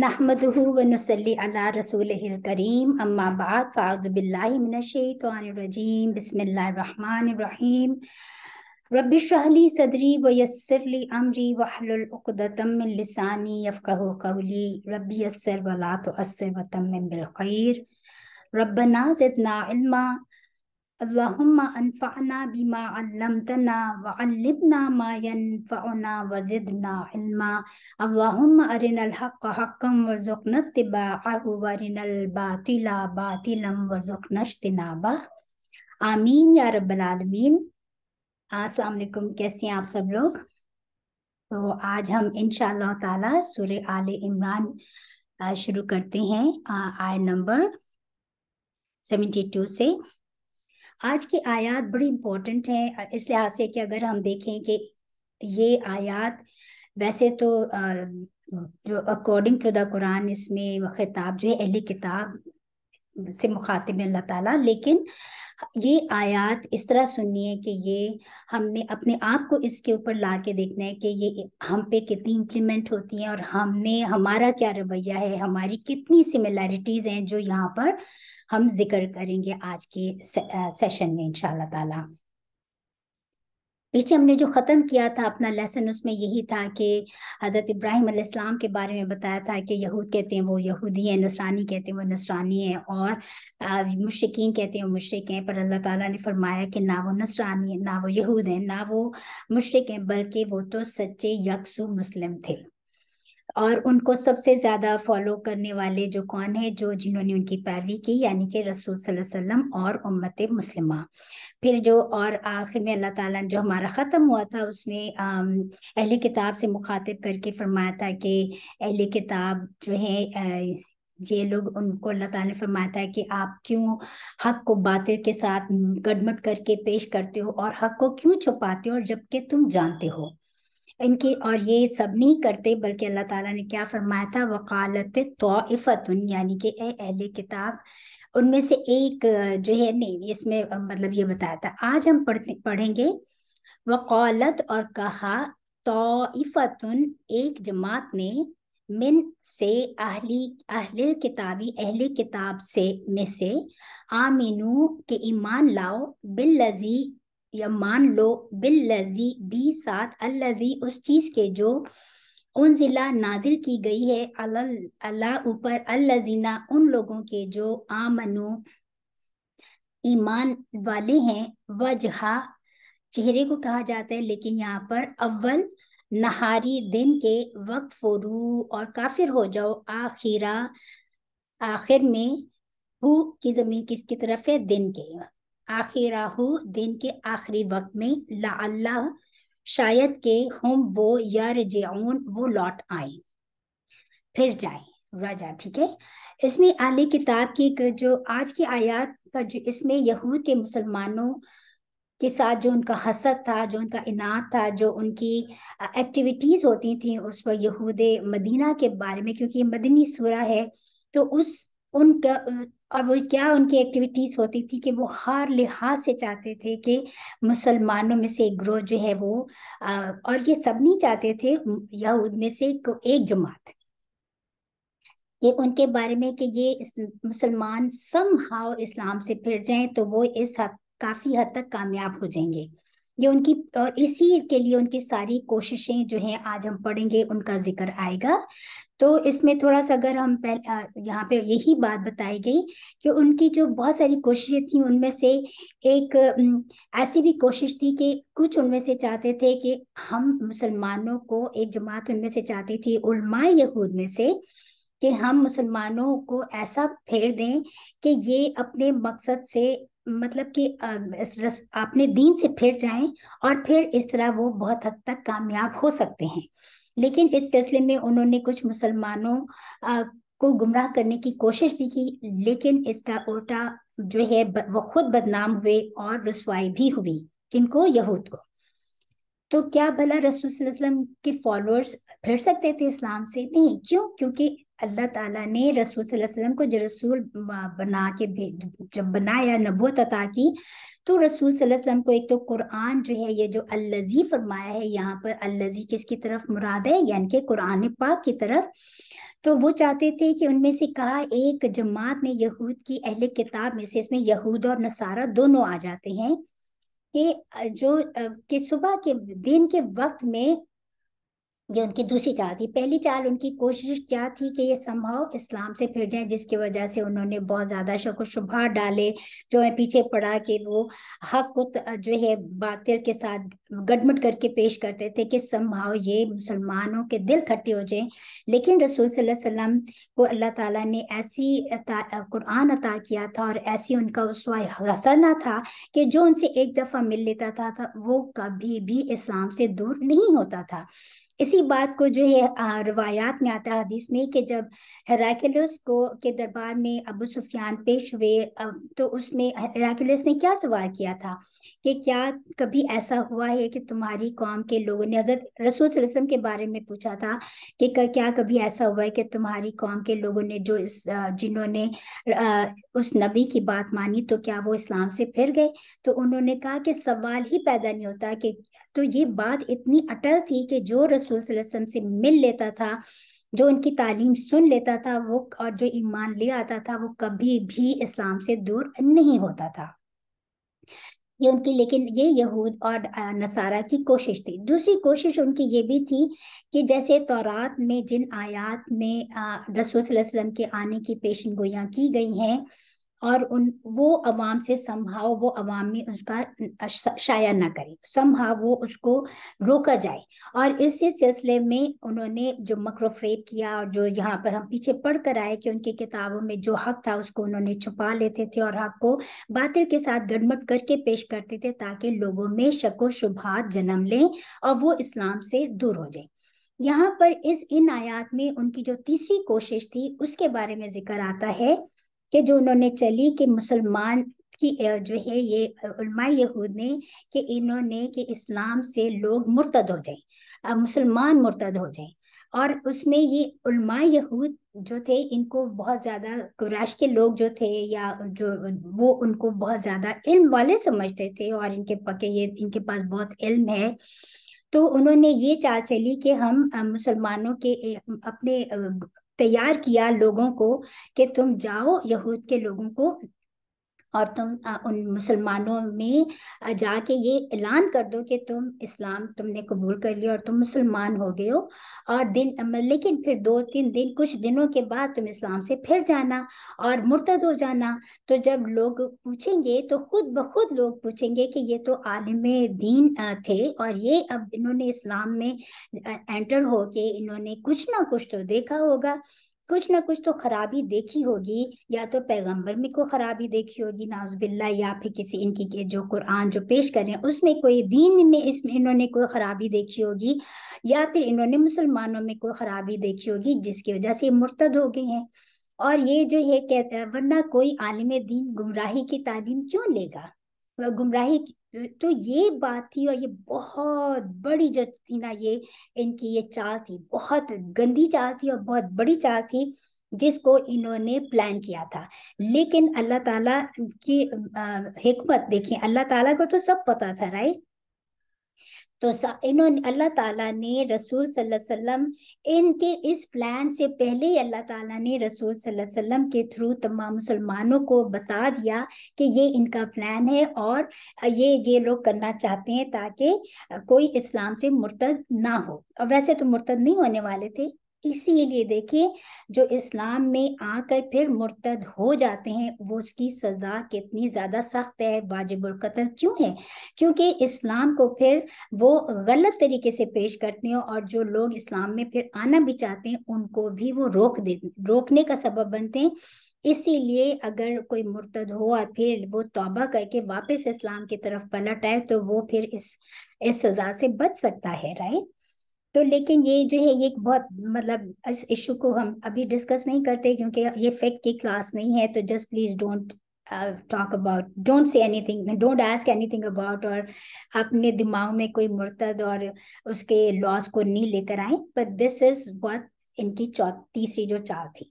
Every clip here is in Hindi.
نحمده ونصلي على رسوله الكريم أما بعد فأعوذ بالله من الشيطان الرجيم بسم الله الرحمن الرحيم رب اشرح لي صدري ويسر لي أمري واحلل عقدة من لساني يفقه قولي رب يسر ولا تعسر وتمم بالخير ربنا زدنا علما اللهم انفعنا بما علمتنا وعلمنا ما ينفعنا وزدنا علما اللهم ارنا الحق حقا وارزقنا اتباعه وارنا الباطل باطلا وارزقنا اجتنابه आमीन या رب आलमीन السلام वालेकुम कैसे हैं आप सब لوگ तो आज हम इन ताला सूर्य आल इमरान शुरू करते हैं आय नंबर सेवेंटी टू से आज की आयात बड़ी इम्पोर्टेंट है इस लिहाज से कि अगर हम देखें कि ये आयात वैसे तो जो अकॉर्डिंग टू द कुरान इसमें खिताब जो है अहली किताब से मुखातिब अल्लाह ताला लेकिन ये आयात इस तरह सुननी है कि ये हमने अपने आप को इसके ऊपर ला के देखना है कि ये हम पे कितनी इम्प्लीमेंट होती हैं और हमने हमारा क्या रवैया है हमारी कितनी सिमिलैरिटीज़ हैं जो यहाँ पर हम जिक्र करेंगे आज के से, सेशन में इंशाल्लाह ताला पीछे हमने जो ख़त्म किया था अपना लेसन उसमें यही था कि हज़रत इब्राहिम अलैहिस्सलाम के बारे में बताया था कि यहूद कहते हैं वो यहूदी हैं नसरानी कहते हैं वो नसरानी हैं और मुशकिन कहते हैं वो मुशरक हैं पर अल्लाह ताला ने फरमाया कि ना वो नसरानी है ना वो यहूद हैं ना वो मुशरक हैं बल्कि वो तो सच्चे यकसू मुस्लिम थे और उनको सबसे ज्यादा फॉलो करने वाले जो कौन है जो जिन्होंने उनकी पैरवी की यानी कि रसूल वसल्लम और उम्मत मुस्लिमा फिर जो और आखिर में अल्लाह ताला ने जो हमारा ख़त्म हुआ था उसमें अहले किताब से मुखातिब करके फरमाया था कि अहले किताब जो है ये लोग उनको अल्लाह ताला ने फरमाया था कि आप क्यों हक को बातिल के साथ गडमट करके पेश करते हो और हक को क्यों छुपाते हो और जबकि तुम जानते हो इनकी और ये सब नहीं करते बल्कि अल्लाह ताला ने क्या फरमाया था वकालत तोफ़तन यानी कि अहले किताब उनमें से एक जो है नहीं इसमें मतलब ये बताया था आज हम पढ़ते पढ़ेंगे वकालत और कहा तो एक जमात ने मिन से अहली अहल किताबी अहले किताब से में से आमिनू के ईमान लाओ बिल्लजी या मान लो बिल्लजी भी साथ अल्लजी उस चीज के जो उन जिला नाजिल की गई है अल्लाह ऊपर अल्लजीना उन लोगों के जो आमनु ईमान वाले हैं वजहा चेहरे को कहा जाता है लेकिन यहाँ पर अव्वल नहारी दिन के वक्त फोरू और काफिर हो जाओ आखिरा आखिर में हु की जमीन किसकी तरफ है दिन के आखिराहू दिन के आखिरी वक्त में लाला शायद के हम वो यार यरजऊन वो लौट आए फिर जाए राजा ठीक है इसमें आली किताब की जो आज की आयत का जो इसमें यहूद के मुसलमानों के साथ जो उनका हसद था जो उनका इनात था जो उनकी एक्टिविटीज़ होती थी उस वक्त यहूद मदीना के बारे में क्योंकि ये मदनी सूरा है तो उस उन और वो क्या उनकी एक्टिविटीज़ होती थी कि वो हर लिहाज से चाहते थे कि मुसलमानों में से एक ग्रोह जो है वो आ, और ये सब नहीं चाहते थे यहूद में से एक जमात ये उनके बारे में कि ये इस, मुसलमान सम हाव इस्लाम से फिर जाएं तो वो इस हद काफ़ी हद तक कामयाब हो जाएंगे ये उनकी और इसी के लिए उनकी सारी कोशिशें जो हैं आज हम पढ़ेंगे उनका जिक्र आएगा तो इसमें थोड़ा सा अगर हम पहले यहाँ पे यही बात बताई गई कि उनकी जो बहुत सारी कोशिशें थी उनमें से एक ऐसी भी कोशिश थी कि कुछ उनमें से चाहते थे कि हम मुसलमानों को एक जमात उनमें से चाहती थी उलमा यहूद में से कि हम मुसलमानों को ऐसा फेर दें कि ये अपने मकसद से मतलब कि अपने दीन से फिर जाएं और फिर इस तरह वो बहुत हद तक कामयाब हो सकते हैं लेकिन इस सिलसिले में उन्होंने कुछ मुसलमानों को गुमराह करने की कोशिश भी की लेकिन इसका उल्टा जो है वो खुद बदनाम हुए और रसवाई भी हुई किनको यहूद को तो क्या भला रसूल के फॉलोअर्स फिर सकते थे इस्लाम से नहीं क्यों क्योंकि अल्लाह ताला ने रसूल वसल्लम को जो रसूल बना के जब बनाया नबूत अता की तो रसूल वसल्लम को एक तो कुरान जो है ये जो अल्लजी फरमाया है यहाँ पर अल्लजी किसकी तरफ मुराद है यानी कि कुरान पाक की तरफ तो वो चाहते थे कि उनमें से कहा एक जमात ने यहूद की अहले किताब में से इसमें यहूद और नसारा दोनों आ जाते हैं कि जो कि सुबह के दिन के वक्त में ये उनकी दूसरी चाल थी पहली चाल उनकी कोशिश क्या थी कि ये संभव इस्लाम से फिर जाए जिसकी वजह से उन्होंने बहुत ज़्यादा शक शुभा डाले जो है पीछे पड़ा कि वो हक को जो है बातिल के साथ गडमट करके पेश करते थे कि संभव ये मुसलमानों के दिल खट्टे हो जाए लेकिन रसूल वसल्लम को अल्लाह ताला ने ऐसी कुरान अता किया था और ऐसी उनका उसवा हसना था कि जो उनसे एक दफ़ा मिल लेता था, था वो कभी भी इस्लाम से दूर नहीं होता था इसी बात को जो है रवायात में आता है हदीस में कि जब हेराकुलस को के दरबार में अबू सुफियान पेश हुए तो उसमें हेराकुलस ने क्या सवाल किया था कि क्या कभी ऐसा हुआ है कि तुम्हारी कौम के लोगों ने हजरत रसूल वसल्लम के बारे में पूछा था कि क्या कभी ऐसा हुआ है कि तुम्हारी कौम के लोगों ने जो इस जिन्होंने उस नबी की बात मानी तो क्या वो इस्लाम से फिर गए तो उन्होंने कहा कि सवाल ही पैदा नहीं होता कि तो ये बात इतनी अटल थी कि जो रसूल वसल्लम से मिल लेता था जो उनकी तालीम सुन लेता था वो और जो ईमान ले आता था वो कभी भी इस्लाम से दूर नहीं होता था ये उनकी लेकिन ये यहूद और नसारा की कोशिश थी दूसरी कोशिश उनकी ये भी थी कि जैसे तौरात में जिन आयात में रसूल वसल्लम के आने की पेशन गोयाँ की गई हैं और उन वो अवाम से संभाव वो अवाम में उसका शाया ना करे संभाव वो उसको रोका जाए और इसी सिलसिले में उन्होंने जो मक्रोफ्रेब किया और जो यहाँ पर हम पीछे पढ़ कर आए कि उनकी किताबों में जो हक था उसको उन्होंने छुपा लेते थे और हक को बातिल के साथ गड़मट करके पेश करते थे ताकि लोगों में शको शुभात जन्म लें और वो इस्लाम से दूर हो जाए यहाँ पर इस इन आयात में उनकी जो तीसरी कोशिश थी उसके बारे में जिक्र आता है कि जो उन्होंने चली कि मुसलमान की जो है ये उलमा यहूद ने कि इन्होंने कि इस्लाम से लोग मुर्तद हो जाए मुसलमान मुर्तद हो जाए और उसमें ये उलमा यहूद जो थे इनको बहुत ज़्यादा कुराश के लोग जो थे या जो वो उनको बहुत ज़्यादा इल्म वाले समझते थे और इनके पके ये इनके पास बहुत इल्म है तो उन्होंने ये चाल चली कि हम मुसलमानों के अपने तैयार किया लोगों को कि तुम जाओ यहूद के लोगों को और तुम उन मुसलमानों में जाके ये ऐलान कर दो कि तुम इस्लाम तुमने कबूल कर लिया और तुम मुसलमान हो गए हो और दिन लेकिन फिर दो तीन दिन कुछ दिनों के बाद तुम इस्लाम से फिर जाना और मुर्तद हो जाना तो जब लोग पूछेंगे तो खुद ब खुद लोग पूछेंगे कि ये तो आलिम दीन थे और ये अब इन्होंने इस्लाम में एंटर हो के इन्होंने कुछ ना कुछ तो देखा होगा कुछ ना कुछ तो खराबी देखी होगी या तो पैगंबर में कोई खराबी देखी होगी नाजबिल्ला या फिर किसी इनकी के जो कुरान जो पेश कर रहे हैं उसमें कोई दीन में इसमें इन्होंने कोई खराबी देखी होगी या फिर इन्होंने मुसलमानों में कोई खराबी देखी होगी जिसकी वजह से मुर्तद हो गए हैं और ये जो है कहते हैं वरना कोई आलिम दीन गुमराही की तालीम क्यों लेगा वह गुमराही तो ये बात थी और ये बहुत बड़ी जो थी ना ये इनकी ये चाल थी बहुत गंदी चाल थी और बहुत बड़ी चाल थी जिसको इन्होंने प्लान किया था लेकिन अल्लाह ताला की हिकमत देखें अल्लाह ताला को तो सब पता था राइट तो इन्होंने अल्लाह ताला ने रसूल सल्लल्लाहु अलैहि वसल्लम इनके इस प्लान से पहले ही अल्लाह ताला ने रसूल सल्लल्लाहु अलैहि वसल्लम के थ्रू तमाम मुसलमानों को बता दिया कि ये इनका प्लान है और ये ये लोग करना चाहते हैं ताकि कोई इस्लाम से मुर्तद ना हो वैसे तो मुर्तद नहीं होने वाले थे इसीलिए देखिए जो इस्लाम में आकर फिर मुर्तद हो जाते हैं वो उसकी सजा कितनी ज्यादा सख्त है वाजिबुल कत्ल क्यों है क्योंकि इस्लाम को फिर वो गलत तरीके से पेश करते हैं और जो लोग इस्लाम में फिर आना भी चाहते हैं उनको भी वो रोक दे रोकने का सबब बनते हैं इसीलिए अगर कोई मुर्तद हो और फिर वो तोबा करके वापस इस्लाम की तरफ पलट आए तो वो फिर इस इस सजा से बच सकता है राइट तो लेकिन ये जो है ये एक बहुत मतलब इस इशू को हम अभी डिस्कस नहीं करते क्योंकि ये फेक की क्लास नहीं है तो just please don't talk about don't say anything don't ask anything about और अपने दिमाग में कोई मुर्तद और उसके लॉस को नहीं लेकर आए बट दिस इज बहुत इनकी चौ तीसरी जो चाल थी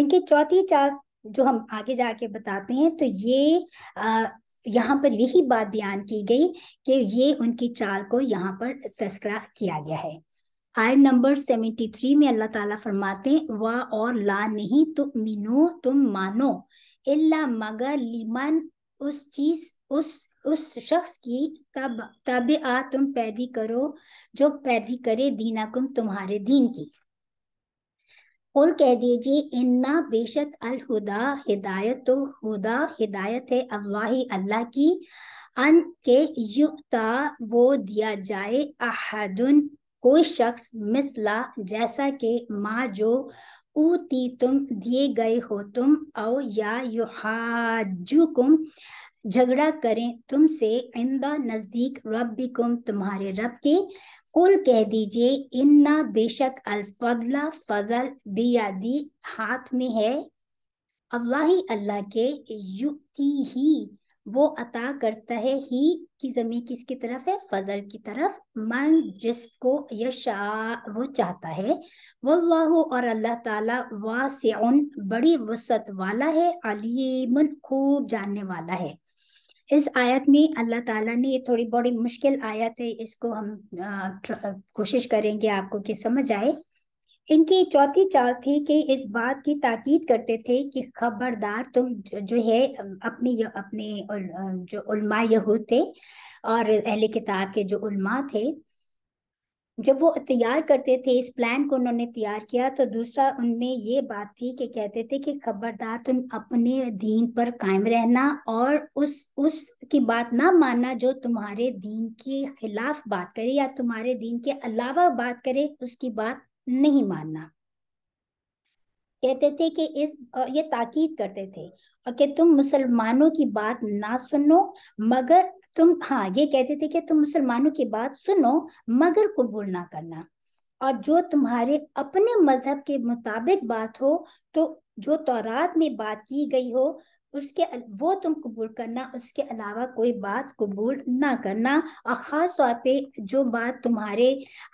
इनकी चौथी चाल जो हम आगे जाके बताते हैं तो ये uh, यहाँ पर यही बात बयान की गई कि ये उनकी चाल को यहाँ पर तस्करा किया गया है आयर नंबर थ्री में अल्लाह ताला फरमाते हैं और ला नहीं तुम मिनो तुम मानो इल्ला मगर लिमन उस चीज उस उस शख्स की तब तब आ तुम पैदी करो जो पैदी करे दीना कुम तुम्हारे दीन की कुल कह दीजिए इन्ना बेशक अल हुदा हिदायत तो हुदा हिदायत है अल्लाह ही अल्लाह की अन के युक्ता वो दिया जाए अहदुन कोई शख्स मिथला जैसा के माँ जो ऊती तुम दिए गए हो तुम औ या युहाजुकुम झगड़ा करें तुमसे इंदा नजदीक रब्बिकुम तुम्हारे रब के कुल कह दीजिए इन्ना बेशक अलफला फजल बियादी हाथ में है अल्लाह ही अल्लाह के युक्ति ही वो अता करता है ही की जमी किसकी तरफ है फजल की तरफ मन जिसको यशा वो चाहता है वल्लाह और अल्लाह ताला वासिउन बड़ी वसत वाला है अलीमन खूब जानने वाला है इस आयत में अल्लाह ताला ने थोड़ी बड़ी मुश्किल आयत है इसको हम कोशिश करेंगे आपको कि समझ आए इनकी चौथी चाल थी कि इस बात की ताकीद करते थे कि खबरदार तुम जो है अपने अपने जो उल्मा यहूद थे और अहले किताब के जो उल्मा थे जब वो तैयार करते थे इस प्लान को उन्होंने तैयार किया तो दूसरा उनमें ये बात थी कि कहते थे कि खबरदार तुम अपने दीन पर कायम रहना और उस उस की बात ना मानना जो तुम्हारे दीन के खिलाफ बात करे या तुम्हारे दीन के अलावा बात करे उसकी बात नहीं मानना कहते थे कि इस ये ताकीद करते थे और कि तुम मुसलमानों की बात ना सुनो मगर तुम हाँ ये कहते थे कि तुम मुसलमानों की बात सुनो मगर कबूल ना करना और जो तुम्हारे अपने मजहब के मुताबिक बात हो तो जो तौरात में बात की गई हो उसके वो तुम कबूल करना उसके अलावा कोई बात कबूल ना करना और ख़ास तौर पे जो बात तुम्हारे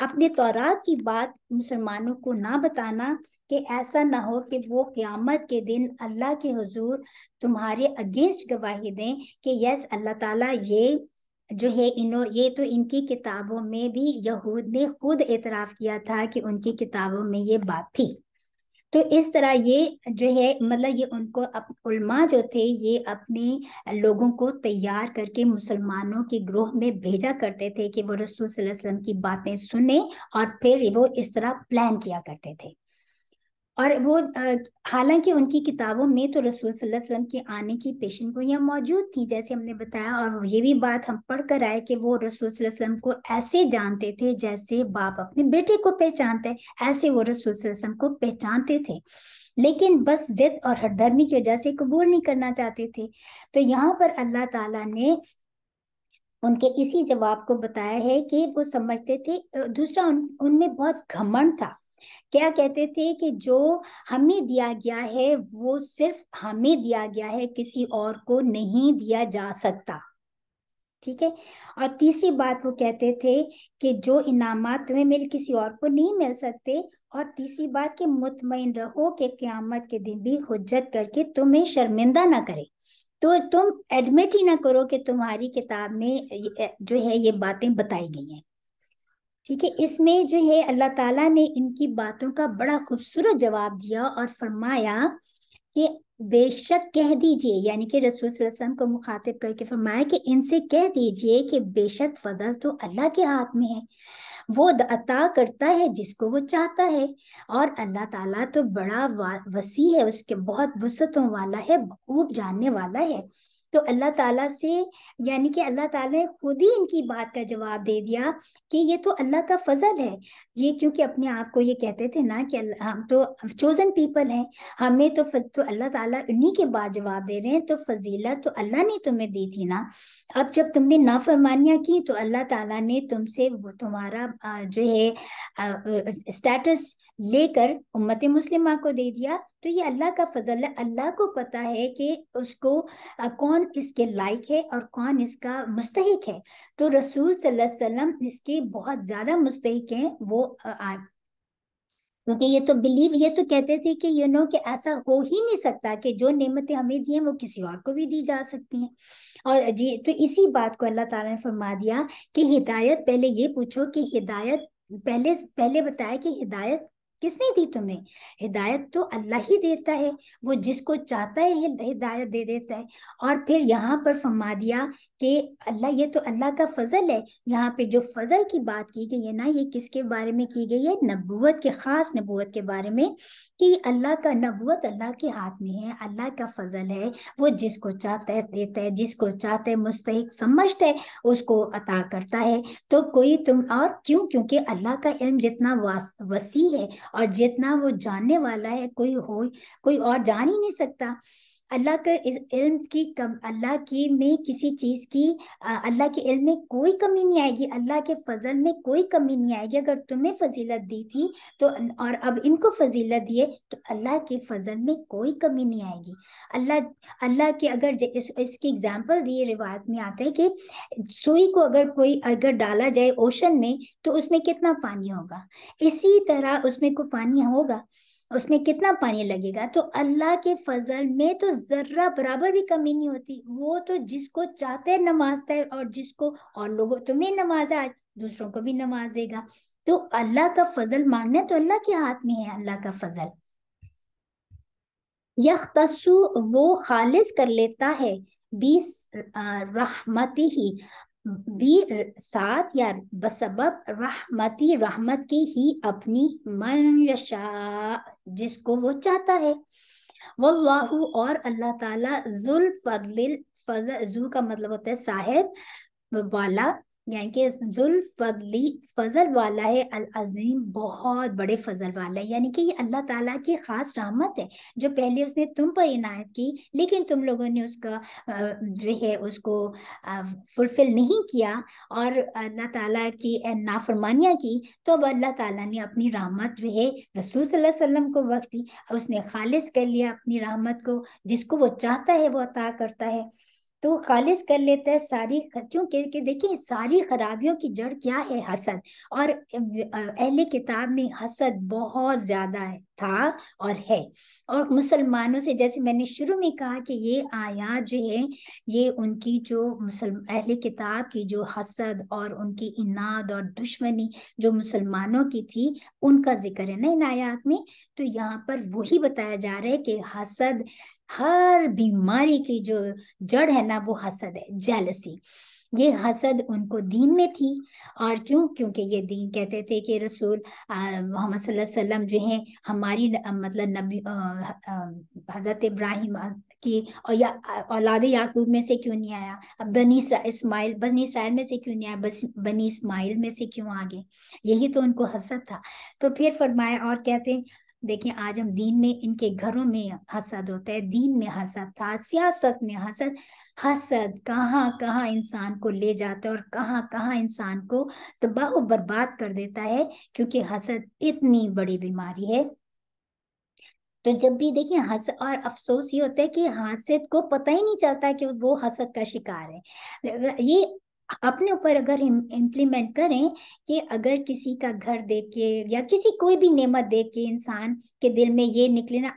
अपने तौरात की बात मुसलमानों को ना बताना कि ऐसा ना हो कि वो क़यामत के दिन अल्लाह के हुजूर तुम्हारे अगेंस्ट गवाही दें कि यस अल्लाह ताला ये जो है इनो ये तो इनकी किताबों में भी यहूद ने खुद एतराफ़ किया था कि उनकी किताबों में ये बात थी तो इस तरह ये जो है मतलब ये उनको अप, उल्मा जो थे ये अपने लोगों को तैयार करके मुसलमानों के ग्रोह में भेजा करते थे कि वो रसूल वसल्लम की बातें सुने और फिर वो इस तरह प्लान किया करते थे और वो हालांकि उनकी किताबों में तो रसूल सल्लल्लाहु अलैहि वसल्लम के आने की पेशन गोइयाँ मौजूद थी जैसे हमने बताया और ये भी बात हम पढ़ कर आए कि वो रसूल वसल्लम को ऐसे जानते थे जैसे बाप अपने बेटे को पहचानते ऐसे वो रसूल वसल्लम को पहचानते थे लेकिन बस जिद और हरधर्मी की वजह से कबूल नहीं करना चाहते थे तो यहाँ पर अल्लाह ताला ने उनके इसी जवाब को बताया है कि वो समझते थे दूसरा उन उनमें बहुत घमंड था क्या कहते थे कि जो हमें दिया गया है वो सिर्फ हमें दिया गया है किसी और को नहीं दिया जा सकता ठीक है और तीसरी बात वो कहते थे कि जो इनामत तुम्हें मिल किसी और को नहीं मिल सकते और तीसरी बात कि मुतमिन रहो कि क्यामत के दिन भी हुज्जत करके तुम्हें शर्मिंदा ना करे तो तुम एडमिट ही ना करो कि तुम्हारी किताब में जो है ये बातें बताई गई हैं ठीक है इसमें जो है अल्लाह ताला ने इनकी बातों का बड़ा खूबसूरत जवाब दिया और फरमाया कि बेशक कह दीजिए यानी कि रसूल वसल्लम को मुखातिब करके फरमाया कि इनसे कह दीजिए कि बेशक फजल तो अल्लाह के हाथ में है वो अता करता है जिसको वो चाहता है और अल्लाह ताला तो बड़ा वसी है उसके बहुत वसतों वाला है खूब जानने वाला है तो अल्लाह ताला से यानी कि अल्लाह ताला ने खुद ही इनकी बात का जवाब दे दिया कि ये तो अल्लाह का फजल है ये क्योंकि अपने आप को ये कहते थे ना कि हम तो चोजन पीपल हैं हमें तो फज, तो अल्लाह ताला उन्हीं के बाद जवाब दे रहे हैं तो फजीला तो अल्लाह ने तुम्हें दी थी ना अब जब तुमने नाफरमानियाँ की तो अल्लाह ताला ने तुमसे तुम्हारा जो है स्टेटस लेकर उम्मत मुस्लिमा को दे दिया तो ये अल्लाह का फजल है अल्लाह को पता है कि उसको कौन इसके लायक है और कौन इसका मुस्तक है तो रसूल सल्लल्लाहु अलैहि वसल्लम इसके बहुत ज़्यादा मुस्तक हैं वो आ, क्योंकि ये तो बिलीव ये तो कहते थे कि यू नो कि ऐसा हो ही नहीं सकता कि जो नेमतें हमें दी हैं वो किसी और को भी दी जा सकती हैं और जी तो इसी बात को अल्लाह ताला ने फरमा दिया कि हिदायत पहले ये पूछो कि हिदायत पहले पहले बताया कि हिदायत किसने दी तुम्हें हिदायत तो अल्लाह ही देता है वो जिसको चाहता है हिदायत दे देता है और फिर यहाँ पर फरमा दिया कि अल्लाह ये तो अल्लाह का फजल है यहाँ पे जो फजल की बात की गई है ना ये किसके बारे में की गई है नबूत के ख़ास नबूत के बारे में कि अल्लाह का नबूत अल्लाह के हाथ में है अल्लाह का फजल है वो जिसको चाहता है देता है जिसको चाहता है मुस्तक समझता है उसको अता करता है तो कोई तुम और क्यों क्योंकि अल्लाह का इल्म जितना वसी है और जितना वो जानने वाला है कोई हो कोई और जान ही नहीं सकता अल्लाह के इस इल्म की कम अल्लाह की में किसी चीज़ की अल्लाह के इल्म में कोई कमी नहीं आएगी अल्लाह के फजल में कोई कमी नहीं आएगी अगर तुम्हें फजीलत दी थी तो और अब इनको फजीलत दिए तो अल्लाह के फजल में कोई कमी नहीं आएगी अल्लाह अल्लाह के अगर इस, इसकी एग्जाम्पल दिए रिवायत में आता है कि सुई को अगर कोई अगर डाला जाए ओशन में तो उसमें कितना पानी होगा इसी तरह उसमें को पानी होगा उसमें कितना पानी लगेगा तो अल्लाह के फजल में तो जर्रा बराबर भी कमी नहीं होती वो तो जिसको चाहते नमाजता है और जिसको और लोगों तुम्हें नमाज आज दूसरों को भी नमाज देगा तो अल्लाह का फजल मांगना तो अल्लाह के हाथ में है अल्लाह का फजल यखतसु वो खालिज कर लेता है बीस रहमती ही भी साथ या बसब रहमती रहमत की ही अपनी मनशा जिसको वो चाहता है वल्लाहु और अल्लाह ताला जुल फजल फजल जू का मतलब होता है साहेब वाला यानी कि जुल फजली फजल वाला है अल अजीम बहुत बड़े फजल वाला है यानी कि ये अल्लाह ताला की खास रहमत है जो पहले उसने तुम पर इनायत की लेकिन तुम लोगों ने उसका जो है उसको फुलफिल नहीं किया और अल्लाह ताला की नाफरमानियाँ की तो अब अल्लाह ताला ने अपनी रहमत जो है रसूल सल्लल्लाहु अलैहि वसल्लम को वक्त दी उसने खालिज कर लिया अपनी रहमत को जिसको वो चाहता है वो अता करता है तो खालिश कर लेता है सारी क्योंकि के देखिए सारी खराबियों की जड़ क्या है हसद और अहले किताब में हसद बहुत ज्यादा है था और है और मुसलमानों से जैसे मैंने शुरू में कहा कि ये आयात जो है ये उनकी जो मुसल अहले किताब की जो हसद और उनकी इनाद और दुश्मनी जो मुसलमानों की थी उनका जिक्र है ना इन आयात में तो यहाँ पर वही बताया जा रहा है कि हसद हर बीमारी की जो जड़ है ना वो हसद है जेलसी ये हसद उनको दीन में थी और क्यों क्योंकि ये दीन कहते थे कि रसूल मोहम्मद वसल्लम जो है हमारी मतलब नबी हज़रत इब्राहिम की और या औलाद याकूब में से क्यों नहीं आया बनी इसमाइल बनी इसराइल में से क्यों नहीं आया बस बनी इसमाइल में से क्यों आ गए यही तो उनको हसद था तो फिर फरमाया और कहते हैं देखिए आज हम दीन में इनके घरों में हसद होता है दीन में हसद था सियासत में हसद हसद कहाँ कहाँ इंसान को ले जाता है और कहाँ कहाँ इंसान को तबाह बहु बर्बाद कर देता है क्योंकि हसद इतनी बड़ी बीमारी है तो जब भी देखिए हंस और अफसोस ये होता है कि हासिद को पता ही नहीं चलता कि वो हसद का शिकार है ये अपने ऊपर अगर इम्प्लीमेंट करें कि अगर किसी का घर देख के या किसी कोई भी नेमत देख के इंसान के दिल में ये निकले ना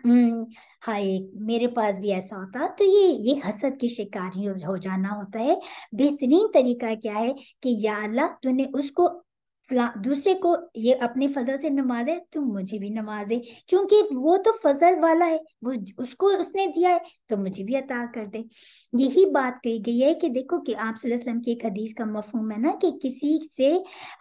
हाय मेरे पास भी ऐसा होता तो ये ये हसद के शिकार हो जाना होता है बेहतरीन तरीका क्या है कि या अल्लाह तूने उसको दूसरे को ये अपने फजल से नवाजे तो मुझे भी नमाजे क्योंकि वो तो फजल वाला है वो उसको उसने दिया है तो मुझे भी अता कर दे यही बात कही गई है कि देखो कि आप वसल्लम की एक हदीस का मफहम है ना कि किसी से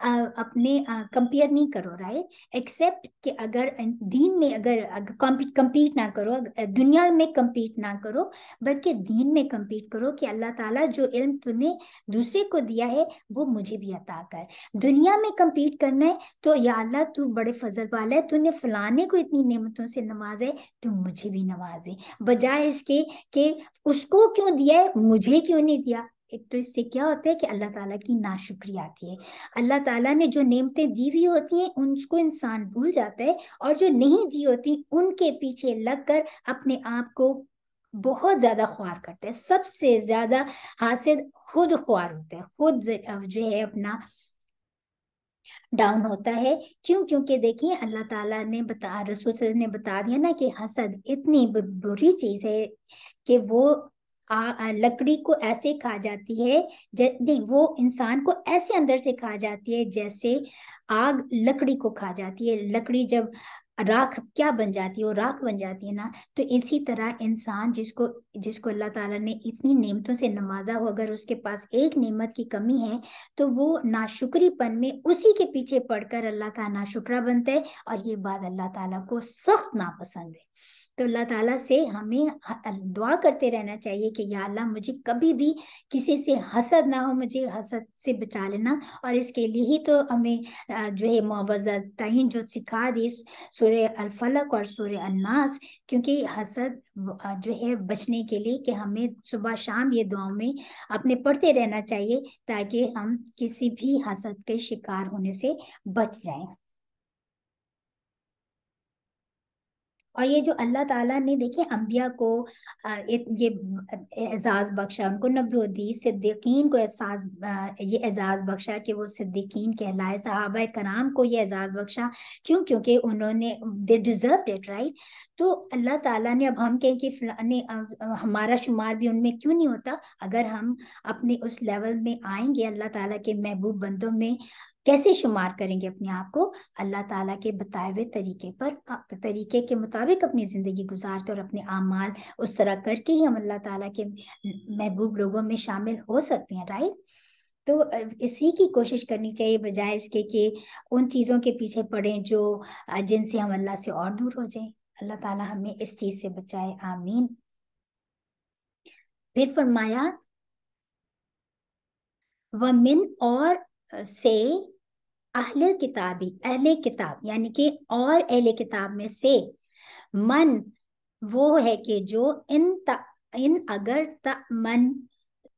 आ, अपने कंपेयर नहीं करो राय एक्सेप्ट कि अगर दीन में अगर कंपीट ना करो दुनिया में कंपीट ना करो बल्कि दीन में कंपीट करो कि अल्लाह ताला जो इल्म तूने दूसरे को दिया है वो मुझे भी अता कर दुनिया में कम्पीट करना है तो या अल्लाह तू बड़े फजल वाला है तूने फलाने को इतनी नेमतों से नवाजे तो मुझे भी नवाजे बजाय इसके कि उसको क्यों दिया है मुझे क्यों नहीं दिया एक तो इससे क्या होता है कि अल्लाह ताला की नाशुक्री आती है अल्लाह ताला ने जो नेमतें दी हुई होती हैं उनको इंसान भूल जाता है और जो नहीं दी होती उनके पीछे लग कर अपने आप को बहुत ज्यादा ख्वार करता है सबसे ज्यादा हासिल खुद ख्वार होता है खुद जो है अपना डाउन होता है क्यों क्योंकि देखिए अल्लाह ताला ने बता रसूल ने बता दिया ना कि हसद इतनी बुरी चीज है कि वो आ, लकड़ी को ऐसे खा जाती है नहीं वो इंसान को ऐसे अंदर से खा जाती है जैसे आग लकड़ी को खा जाती है लकड़ी जब राख क्या बन जाती है वो राख बन जाती है ना तो इसी तरह इंसान जिसको जिसको अल्लाह ताला ने इतनी नेमतों से नवाजा हो अगर उसके पास एक नेमत की कमी है तो वो नाशुक्रीपन में उसी के पीछे पड़कर अल्लाह का नाशुक्रा बनता है और ये बात अल्लाह ताला को सख्त नापसंद है तो अल्लाह ताला से हमें दुआ करते रहना चाहिए कि या अल्लाह मुझे कभी भी किसी से हसद ना हो मुझे हसद से बचा लेना और इसके लिए ही तो हमें जो है मुआवजा तयन जो सिखा दी सूर्य अलफलक और सूर्य अन्नास क्योंकि हसद जो है बचने के लिए कि हमें सुबह शाम ये दुआओं में अपने पढ़ते रहना चाहिए ताकि हम किसी भी हसद के शिकार होने से बच जाएं और ये जो अल्लाह ताला ने देखे अम्बिया को ये एजाज बख्शा उनको नबी सिद्दीकीन को एहसास ये एजाज बख्शा कि वो सिद्दीकीन कहलाए सहाबा कराम को ये एजाज बख्शा क्यों क्योंकि उन्होंने दे डिजर्व इट राइट तो अल्लाह ताला ने अब हम कहें कि फलाने हमारा शुमार भी उनमें क्यों नहीं होता अगर हम अपने उस लेवल में आएंगे अल्लाह ताला के महबूब बंदों में कैसे शुमार करेंगे अपने आप को अल्लाह ताला के बताए हुए तरीके पर तरीके के मुताबिक अपनी ज़िंदगी गुजार कर अपने आमाल उस तरह करके ही हम अल्लाह ताला के महबूब लोगों में शामिल हो सकते हैं राइट तो इसी की कोशिश करनी चाहिए बजाय इसके कि उन चीज़ों के पीछे पड़े जो जिनसे हम अल्लाह से और दूर हो जाए अल्लाह ताला हमें इस चीज़ से बचाए आमीन फिर फरमाया वमिन और से अहल किताबी अहले किताब यानी कि और अहले किताब में से मन वो है कि जो इन त, इन अगर त, मन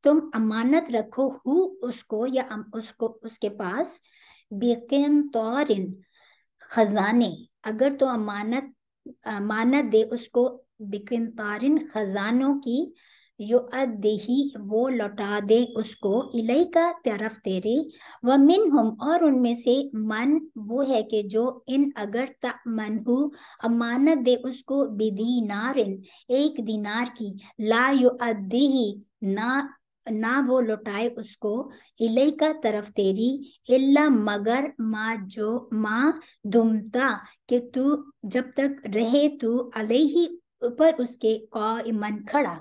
तुम अमानत रखो हु उसको या उसको उसके पास बेकिन तौर इन खजाने अगर तो अमानत अमानत दे उसको बिकिन तारिन खजानों की यो अदेही वो लौटा दे उसको इलाई का तरफ तेरी व मिन हम और उनमें से मन वो है कि जो इन अगर मन हु अमानत दे उसको नारिन एक दिनार की ला यो अदेही ना ना वो लौटाए उसको इले का तरफ तेरी इल्ला मगर माँ जो माँ दुमता कि तू जब तक रहे तू अलही पर उसके कौ मन खड़ा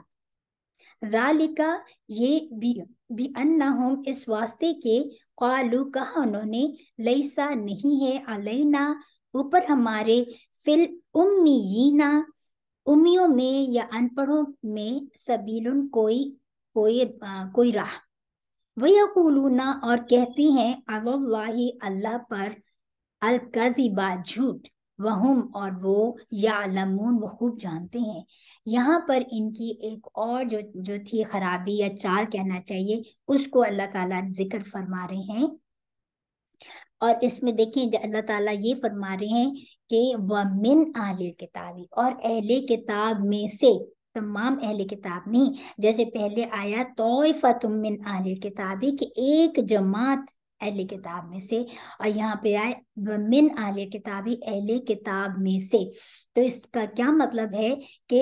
जालिका ये भी भी अन्नहुम इस वास्ते के कालू कहा उन्होंने लईसा नहीं है अलैना ऊपर हमारे फिल उम्मीना उमियों में या अनपढ़ों में सबीलुन कोई कोई आ, कोई राह वयकूलूना और कहती हैं अल्लाह अल्लाह पर अलकदिबा झूठ वहम और वो या लमून वो खूब जानते हैं यहाँ पर इनकी एक और जो जो थी खराबी या चार कहना चाहिए उसको अल्लाह ताला जिक्र फरमा रहे हैं और इसमें देखें अल्लाह ताला ये फरमा रहे हैं कि मिन आहल किताबी और अहले किताब में से तमाम अहले किताब नहीं जैसे पहले आया तोयफा तुम मिन आहल किताबी कि एक जमात अहले किताब में से और यहाँ पे आए मिन आले किताबी अहले किताब में से तो इसका क्या मतलब है कि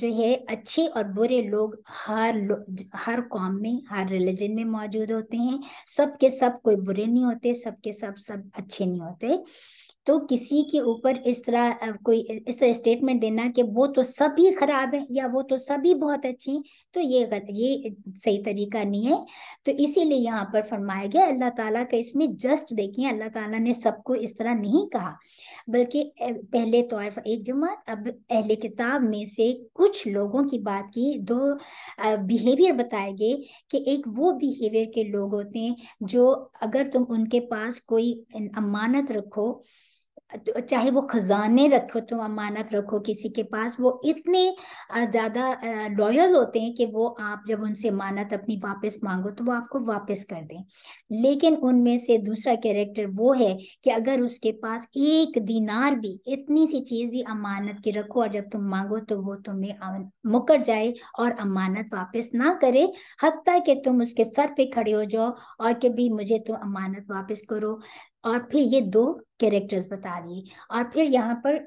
जो है अच्छे और बुरे लोग हर लो, हर कौम में हर रिलीजन में मौजूद होते हैं सब के सब कोई बुरे नहीं होते सब के सब सब अच्छे नहीं होते तो किसी के ऊपर इस तरह कोई इस तरह स्टेटमेंट देना कि वो तो सभी खराब है या वो तो सभी बहुत अच्छे हैं तो ये ये सही तरीका नहीं है तो इसीलिए यहाँ पर फरमाया गया अल्लाह ताला का इसमें जस्ट देखिए अल्लाह ताला ने सबको इस तरह नहीं कहा बल्कि पहले तो एक जमात अब अहले किताब में से कुछ लोगों की बात की दो बिहेवियर बताए गए कि एक वो बिहेवियर के लोग होते हैं जो अगर तुम उनके पास कोई अमानत रखो तो चाहे वो खजाने रखो तुम अमानत रखो किसी के पास वो इतने ज़्यादा लॉयल होते हैं कि वो आप जब उनसे अमानत अपनी वापस मांगो तो वो आपको वापस कर दें लेकिन उनमें से दूसरा कैरेक्टर वो है कि अगर उसके पास एक दिनार भी इतनी सी चीज़ भी अमानत की रखो और जब तुम मांगो तो वो तुम्हें मुकर जाए और अमानत वापस ना करे हती कि तुम उसके सर पे खड़े हो जाओ और कि भी मुझे तुम तो अमानत वापस करो और फिर ये दो कैरेक्टर्स बता दिए और फिर यहाँ पर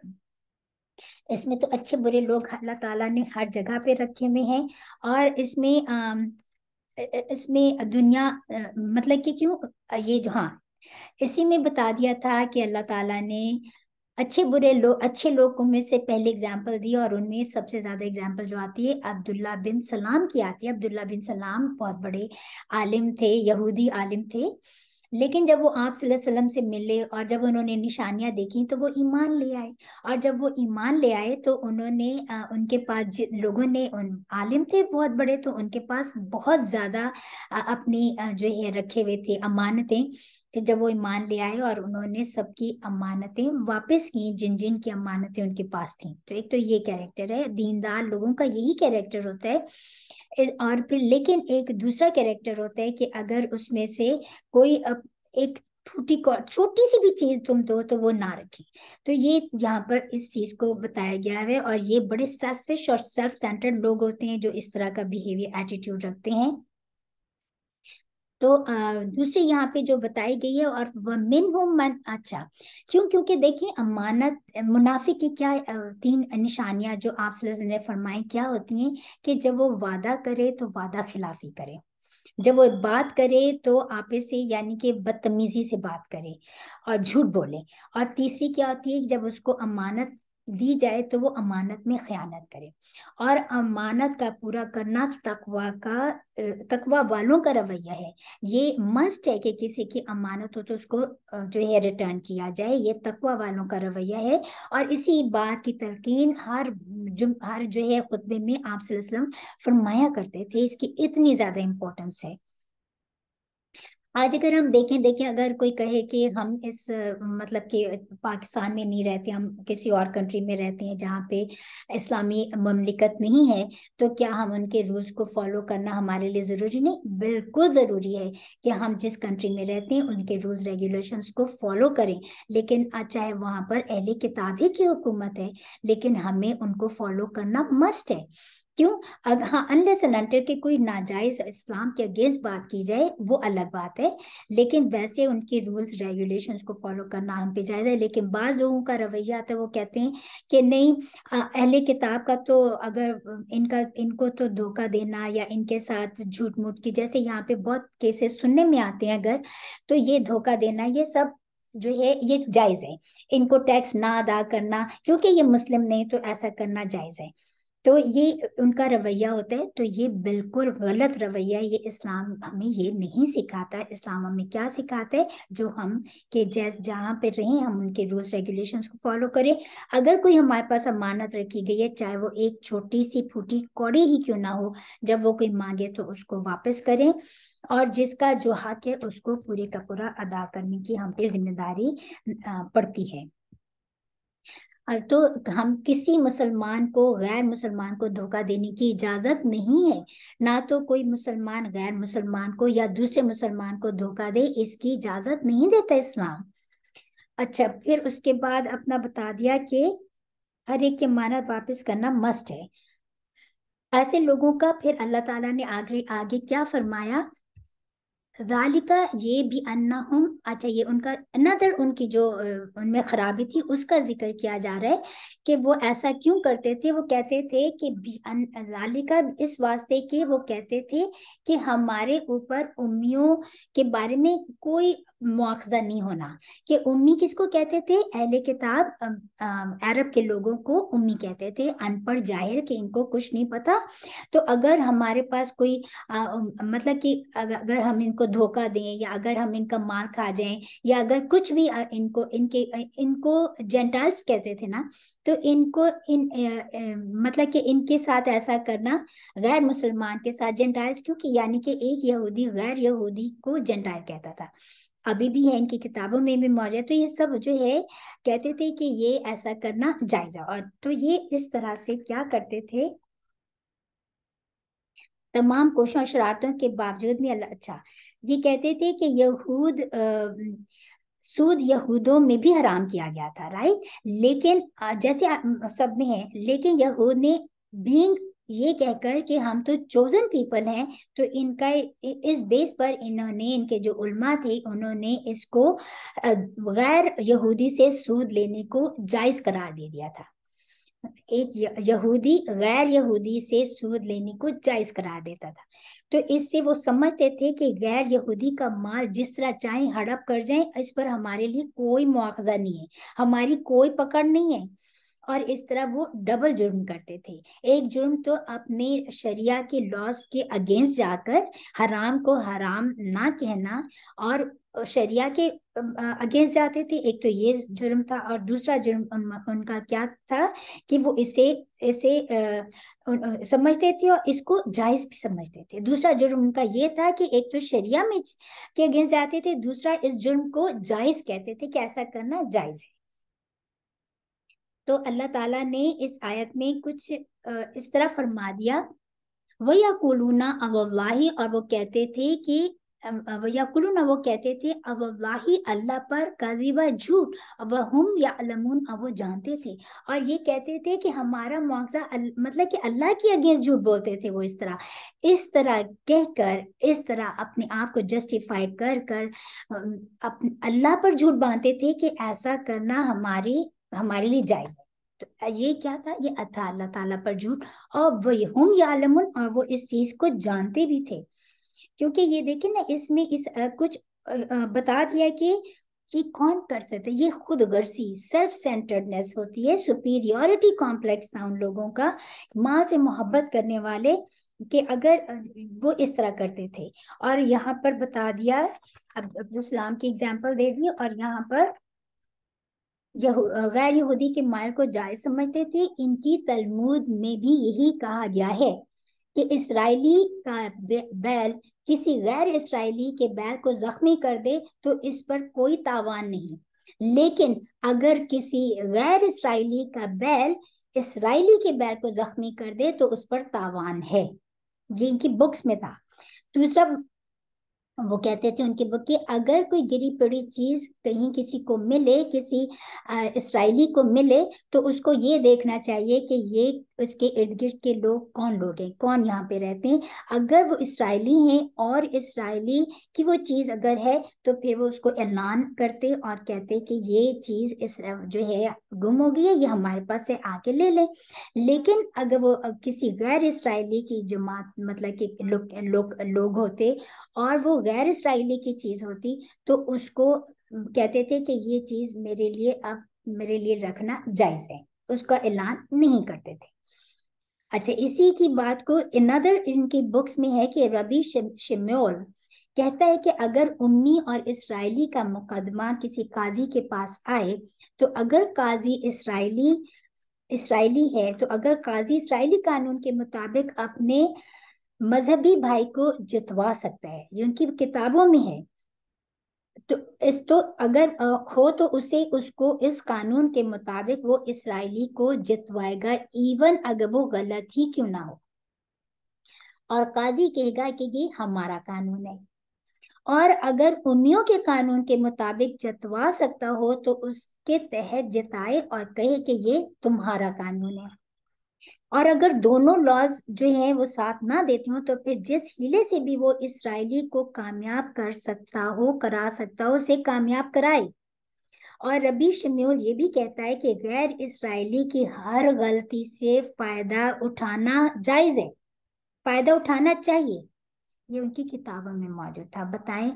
इसमें तो अच्छे बुरे लोग अल्लाह ताला ने हर जगह पे रखे हुए हैं और इसमें इसमें दुनिया मतलब कि क्यों ये जो हाँ इसी में बता दिया था कि अल्लाह ताला ने अच्छे बुरे लोग अच्छे लोगों में से पहले एग्जाम्पल दी और उनमें सबसे ज़्यादा एग्जाम्पल जो आती है अब्दुल्ला बिन सलाम की आती है अब्दुल्ला बिन सलाम बहुत बड़े आलिम थे यहूदी आलिम थे लेकिन जब वो आप वसल्लम से मिले और जब उन्होंने निशानियां देखी तो वो ईमान ले आए और जब वो ईमान ले आए तो उन्होंने उनके पास लोगों ने उन आलिम थे बहुत बड़े तो उनके पास बहुत ज़्यादा अपनी जो है रखे हुए थे अमानतें कि जब वो ईमान ले आए और उन्होंने सबकी अमानतें वापस की जिन जिन की अमानतें उनके पास थी तो एक तो ये कैरेक्टर है दीनदार लोगों का यही कैरेक्टर होता है और फिर लेकिन एक दूसरा कैरेक्टर होता है कि अगर उसमें से कोई अब एक छोटी छोटी सी भी चीज तुम दो तो वो ना रखे तो ये यहाँ पर इस चीज को बताया गया है और ये बड़े सेल्फिश और सेल्फ सेंटर्ड लोग होते हैं जो इस तरह का बिहेवियर एटीट्यूड रखते हैं तो दूसरी यहाँ पे जो बताई गई है और मिन हो मन अच्छा क्यों क्योंकि देखिए अमानत मुनाफे की क्या तीन निशानियां जो आप ने फरमाई क्या होती हैं कि जब वो वादा करे तो वादा खिलाफी करे जब वो बात करे तो आपे से यानी कि बदतमीजी से बात करे और झूठ बोले और तीसरी क्या होती है जब उसको अमानत दी जाए तो वो अमानत में ख्यानत करे और अमानत का पूरा करना तकवा का तकवा वालों का रवैया है ये मस्ट है कि किसी की अमानत हो तो उसको जो है रिटर्न किया जाए ये तकवा वालों का रवैया है और इसी बात की तलकिन हर जो हर जो है खुतबे में आप फरमाया करते थे इसकी इतनी ज़्यादा इम्पोर्टेंस है आज अगर हम देखें देखें अगर कोई कहे कि हम इस मतलब कि पाकिस्तान में नहीं रहते हम किसी और कंट्री में रहते हैं जहाँ पे इस्लामी ममलिकत नहीं है तो क्या हम उनके रूल्स को फॉलो करना हमारे लिए ज़रूरी नहीं बिल्कुल ज़रूरी है कि हम जिस कंट्री में रहते हैं उनके रूल्स रेगुलेशंस को फॉलो करें लेकिन चाहे वहाँ पर अहले किताब ही की हुकूमत है लेकिन हमें उनको फॉलो करना मस्ट है क्यों अगर हाँ अनलेस एंड के कोई नाजायज इस्लाम के अगेंस्ट बात की जाए वो अलग बात है लेकिन वैसे उनके रूल्स रेगुलेशन को फॉलो करना हम पे जायज़ है लेकिन बाज लोगों का रवैया आता तो है वो कहते हैं कि नहीं अहले किताब का तो अगर इनका इनको तो धोखा देना या इनके साथ झूठ मूठ की जैसे यहाँ पे बहुत केसेस सुनने में आते हैं अगर तो ये धोखा देना ये सब जो है ये जायज़ है इनको टैक्स ना अदा करना क्योंकि ये मुस्लिम नहीं तो ऐसा करना जायज़ है तो ये उनका रवैया होता है तो ये बिल्कुल गलत रवैया ये इस्लाम हमें ये नहीं सिखाता इस्लाम हमें क्या सिखाता है जो हम के जैस जहाँ पे रहें हम उनके रूल्स रेगुलेशंस को फॉलो करें अगर कोई हमारे पास अमानत रखी गई है चाहे वो एक छोटी सी फूटी कौड़ी ही क्यों ना हो जब वो कोई मांगे तो उसको वापस करें और जिसका जो हक है उसको पूरे का पूरा अदा करने की हम पे जिम्मेदारी पड़ती है तो हम किसी मुसलमान को गैर मुसलमान को धोखा देने की इजाजत नहीं है ना तो कोई मुसलमान गैर मुसलमान को या दूसरे मुसलमान को धोखा दे इसकी इजाजत नहीं देता इस्लाम अच्छा फिर उसके बाद अपना बता दिया कि हर एक के मानद वापस करना मस्ट है ऐसे लोगों का फिर अल्लाह ताला ने आगे आगे क्या फरमाया दालिका ये भी अन्ना हम अच्छा ये उनका अनदर उनकी जो उनमें खराबी थी उसका जिक्र किया जा रहा है कि वो ऐसा क्यों करते थे वो कहते थे कि दालिका इस वास्ते के वो कहते थे कि हमारे ऊपर उम्मियों के बारे में कोई मुआवजा नहीं होना कि उम्मी किसको कहते थे अहले किताब अरब के लोगों को उम्मी कहते थे अनपढ़ जाहिर कि इनको कुछ नहीं पता तो अगर हमारे पास कोई आ, मतलब कि अगर हम इनको धोखा दें या अगर हम इनका मार खा जाएं या अगर कुछ भी इनको इनके इनको जेंटाइल्स कहते थे ना तो इनको इन मतलब कि इनके साथ ऐसा करना गैर मुसलमान के साथ जेंटाइल्स क्योंकि यानी कि एक यहूदी गैर यहूदी को जेंटाइल कहता था अभी भी है इनकी किताबों में भी मौजूद तो ये सब जो है कहते थे कि ये ऐसा करना जायजा और तो ये इस तरह से क्या करते थे तमाम कोशों शरारतों के बावजूद भी अल्लाह अच्छा ये कहते थे कि यहूद आ, सूद यहूदों में भी हराम किया गया था राइट लेकिन जैसे सब में है लेकिन यहूद ने बींग ये कहकर कि हम तो चोजन पीपल हैं तो इनका इस बेस पर इन्होंने इनके जो उल्मा थे उन्होंने इसको गैर यहूदी से सूद लेने को जायज करार दे दिया था एक यहूदी गैर यहूदी से सूद लेने को जायज करार देता था तो इससे वो समझते थे कि गैर यहूदी का माल जिस तरह चाहे हड़प कर जाए इस पर हमारे लिए कोई मुआवजा नहीं है हमारी कोई पकड़ नहीं है और इस तरह वो डबल जुर्म करते थे एक जुर्म तो अपने शरिया के लॉस के अगेंस्ट जाकर हराम को हराम ना कहना और शरिया के अगेंस्ट जाते थे एक तो ये जुर्म था और दूसरा जुर्म उन, उनका क्या था कि वो इसे इसे समझते थे और इसको जायज भी समझते थे दूसरा जुर्म उनका ये था कि एक तो शरिया में के अगेंस्ट जाते थे दूसरा इस जुर्म को जायज कहते थे कि ऐसा करना जायज है तो अल्लाह ताला ने इस आयत में कुछ इस तरह फरमा दिया कुलूना अवल्लाही और वो कहते थे कि कुलूना वो कहते थे अवल्लाही अल्लाह पर काजीबा झूठ वह हम या अलमून अब वो जानते थे और ये कहते थे कि हमारा मुआवजा मतलब कि अल्लाह के अगेंस्ट झूठ बोलते थे वो इस तरह इस तरह कहकर इस तरह अपने आप को जस्टिफाई कर कर अल्लाह पर झूठ बांधते थे कि ऐसा करना हमारे हमारे लिए जायज है तो ये क्या था ये था अल्लाह ताला पर झूठ और वही वहम यालमुन और वो इस चीज को जानते भी थे क्योंकि ये देखिए ना इसमें इस कुछ बता दिया कि कि कौन कर सकते ये खुद गर्सी सेल्फ सेंटर्डनेस होती है सुपीरियोरिटी कॉम्प्लेक्स था उन लोगों का माँ से मोहब्बत करने वाले के अगर वो इस तरह करते थे और यहाँ पर बता दिया अब्दुल सलाम की एग्जाम्पल दे दी और यहाँ पर गैर यहूदी के माल को जायज समझते थे इनकी तलमूद में भी यही कहा गया है कि इसराइली का बैल किसी गैर इसराइली के बैल को जख्मी कर दे तो इस पर कोई तावान नहीं लेकिन अगर किसी गैर इसराइली का बैल इसराइली के बैल को जख्मी कर दे तो उस पर तावान है ये इनकी बुक्स में था दूसरा वो कहते थे उनकी बुक की अगर कोई गिरी पड़ी चीज कहीं किसी को मिले किसी इसराइली को मिले तो उसको ये देखना चाहिए कि ये उसके इर्द गिर्द के लोग कौन लोग हैं कौन यहाँ पे रहते हैं अगर वो इसराइली हैं और इसराइली की वो चीज़ अगर है तो फिर वो उसको ऐलान करते और कहते कि ये चीज़ इस जो है गुम हो गई है ये हमारे पास से आके ले लें लेकिन अगर वो किसी गैर इसराइली की जमात मतलब कि लोग लो, लोग होते और वो गैर इसराइली की चीज होती तो उसको कहते थे कि ये चीज मेरे लिए अब मेरे लिए रखना जायज है उसका ऐलान नहीं करते थे अच्छा इसी की बात को इनदर इनकी बुक्स में है कि रबी शिम्योल कहता है कि अगर उम्मी और इसराइली का मुकदमा किसी काजी के पास आए तो अगर काजी इसराइली इसराइली है तो अगर काजी इसराइली कानून के मुताबिक अपने मजहबी भाई को जितवा सकता है ये उनकी किताबों में है तो इस तो अगर हो तो उसे उसको इस कानून के मुताबिक वो इसराइली को जितवाएगा इवन अगर वो गलत ही क्यों ना हो और काजी कहेगा कि ये हमारा कानून है और अगर उमियों के कानून के मुताबिक जतवा सकता हो तो उसके तहत जताए और कहे कि ये तुम्हारा कानून है और अगर दोनों लॉज जो हैं वो साथ ना देते हो तो फिर जिस हीले से भी वो इसराइली को कामयाब कर सकता हो करा सकता हो उसे कामयाब कराए और रबी शम्यूल ये भी कहता है कि गैर इसराइली की हर गलती से फायदा उठाना जायज है फायदा उठाना चाहिए ये उनकी किताबों में मौजूद था बताएं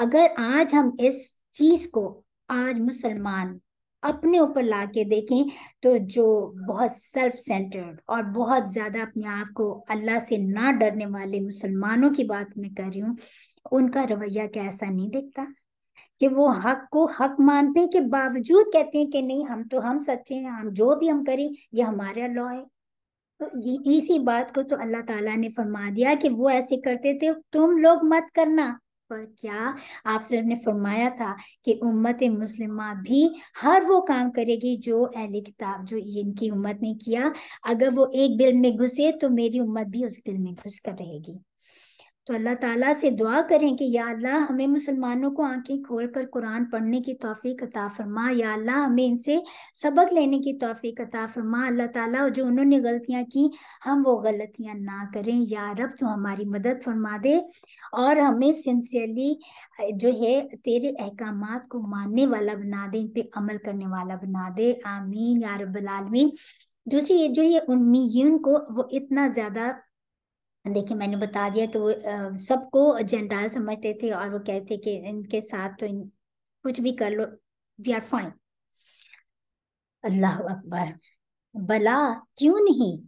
अगर आज हम इस चीज को आज मुसलमान अपने ऊपर ला के देखें तो जो बहुत सेल्फ सेंटर्ड और बहुत ज़्यादा अपने आप को अल्लाह से ना डरने वाले मुसलमानों की बात मैं कर रही हूँ उनका रवैया क्या ऐसा नहीं दिखता कि वो हक को हक मानते हैं के बावजूद कहते हैं कि नहीं हम तो हम सच्चे हैं हम जो भी हम करें ये हमारा लॉ है तो ये इसी बात को तो अल्लाह ताला ने फरमा दिया कि वो ऐसे करते थे तुम लोग मत करना पर क्या आप सर ने फरमाया था कि उम्मत मुस्लिम भी हर वो काम करेगी जो अहल किताब जो इनकी उम्मत ने किया अगर वो एक बिल में घुसे तो मेरी उम्मत भी उस बिल में घुस कर रहेगी तो अल्लाह ताला से दुआ करें कि या अल्लाह हमें मुसलमानों को आंखें खोल कर कुरान पढ़ने की तोफ़ी अता फरमा या अल्लाह हमें इनसे सबक लेने की तोफ़ी अता फरमा अल्लाह ताला जो उन्होंने गलतियां की हम वो गलतियां ना करें या रब तो हमारी मदद फरमा दे और हमें सिंसियरली जो है तेरे अहकाम को मानने वाला बना दे इन पर अमल करने वाला बना दे आमीन या रबालमीन दूसरी ये जो ये उन्मीन को वो इतना ज़्यादा देखिए मैंने बता दिया कि तो वो सबको जेंटाइल समझते थे और वो कहते कि इनके साथ तो इन, कुछ भी कर लो वी आर फाइन अल्लाह अकबर बला क्यों नहीं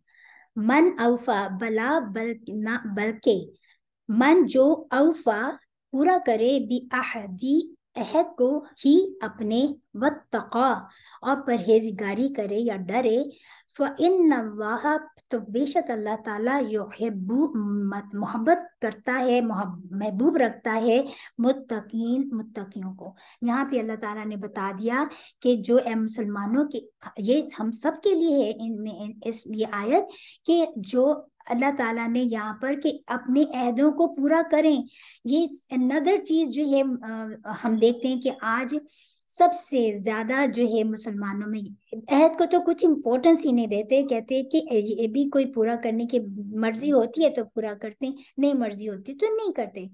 मन अवफा बला बल ना बल्कि मन जो अवफा पूरा करे भी आहदी अहद को ही अपने वतका और परहेजगारी करे या डरे फ़िन वाह तो बेशक अल्लाह ताला युहबू मोहब्बत करता है महबूब रखता है मुतकीन मुतकियों को यहाँ पे अल्लाह ताला ने बता दिया कि जो ए मुसलमानों के ये हम सब के लिए है इनमें इस ये आयत कि जो अल्लाह ताला ने यहाँ पर कि अपने अहदों को पूरा करें ये नदर चीज़ जो है हम देखते हैं कि आज सबसे ज्यादा जो है मुसलमानों में अहद को तो कुछ इम्पोर्टेंस ही नहीं देते कहते कि ये भी कोई पूरा करने की मर्जी होती है तो पूरा करते नहीं मर्जी होती तो नहीं करते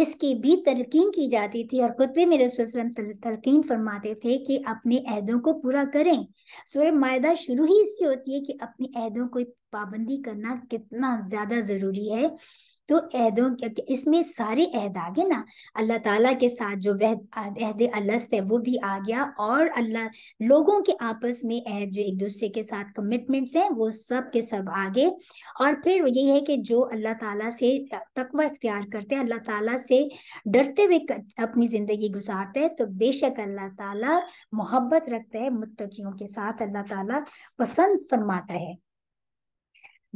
इसकी भी तलकीन की जाती थी और भी मेरे सुसलम तलकीन फरमाते थे कि अपने अहदों को पूरा करें सूर्य मायदा शुरू ही इससे होती है कि अपने अहदों को पाबंदी करना कितना ज्यादा जरूरी है तो अहदों इसमें सारे अहद आ गए ना अल्लाह ताला के साथ जो वह अहद अलस्त है वो भी आ गया और अल्लाह लोगों के आपस में अहद जो एक दूसरे के साथ कमिटमेंट्स हैं वो सब के सब आ गए और फिर ये है कि जो अल्लाह ताला से तकवा इख्तियार करते हैं अल्लाह ताला से डरते हुए अपनी ज़िंदगी गुजारते हैं तो बेशक अल्लाह ताला मोहब्बत रखता है मुत्तकियों के साथ अल्लाह ताला पसंद फरमाता है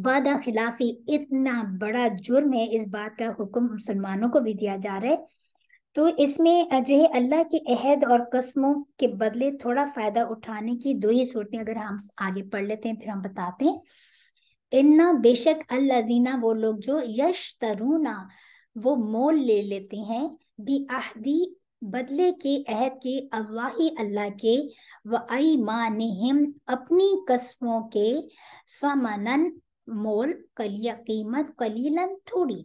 वादा खिलाफी इतना बड़ा जुर्म है इस बात का हुक्म मुसलमानों को भी दिया जा रहा है तो इसमें जो है अल्लाह के अहद और कस्मों के बदले थोड़ा फायदा उठाने की दो ही सूरतें अगर हम आगे पढ़ लेते हैं फिर हम बताते हैं इन्ना बेशक अल्लाजीना वो लोग जो यश तरूना वो मोल ले लेते हैं भी आहदी बदले के अहद के अल्लाह ही अल्लाह के व ईमान अपनी कस्मों के समानन मोल कलिया कीमत कलीलन थोड़ी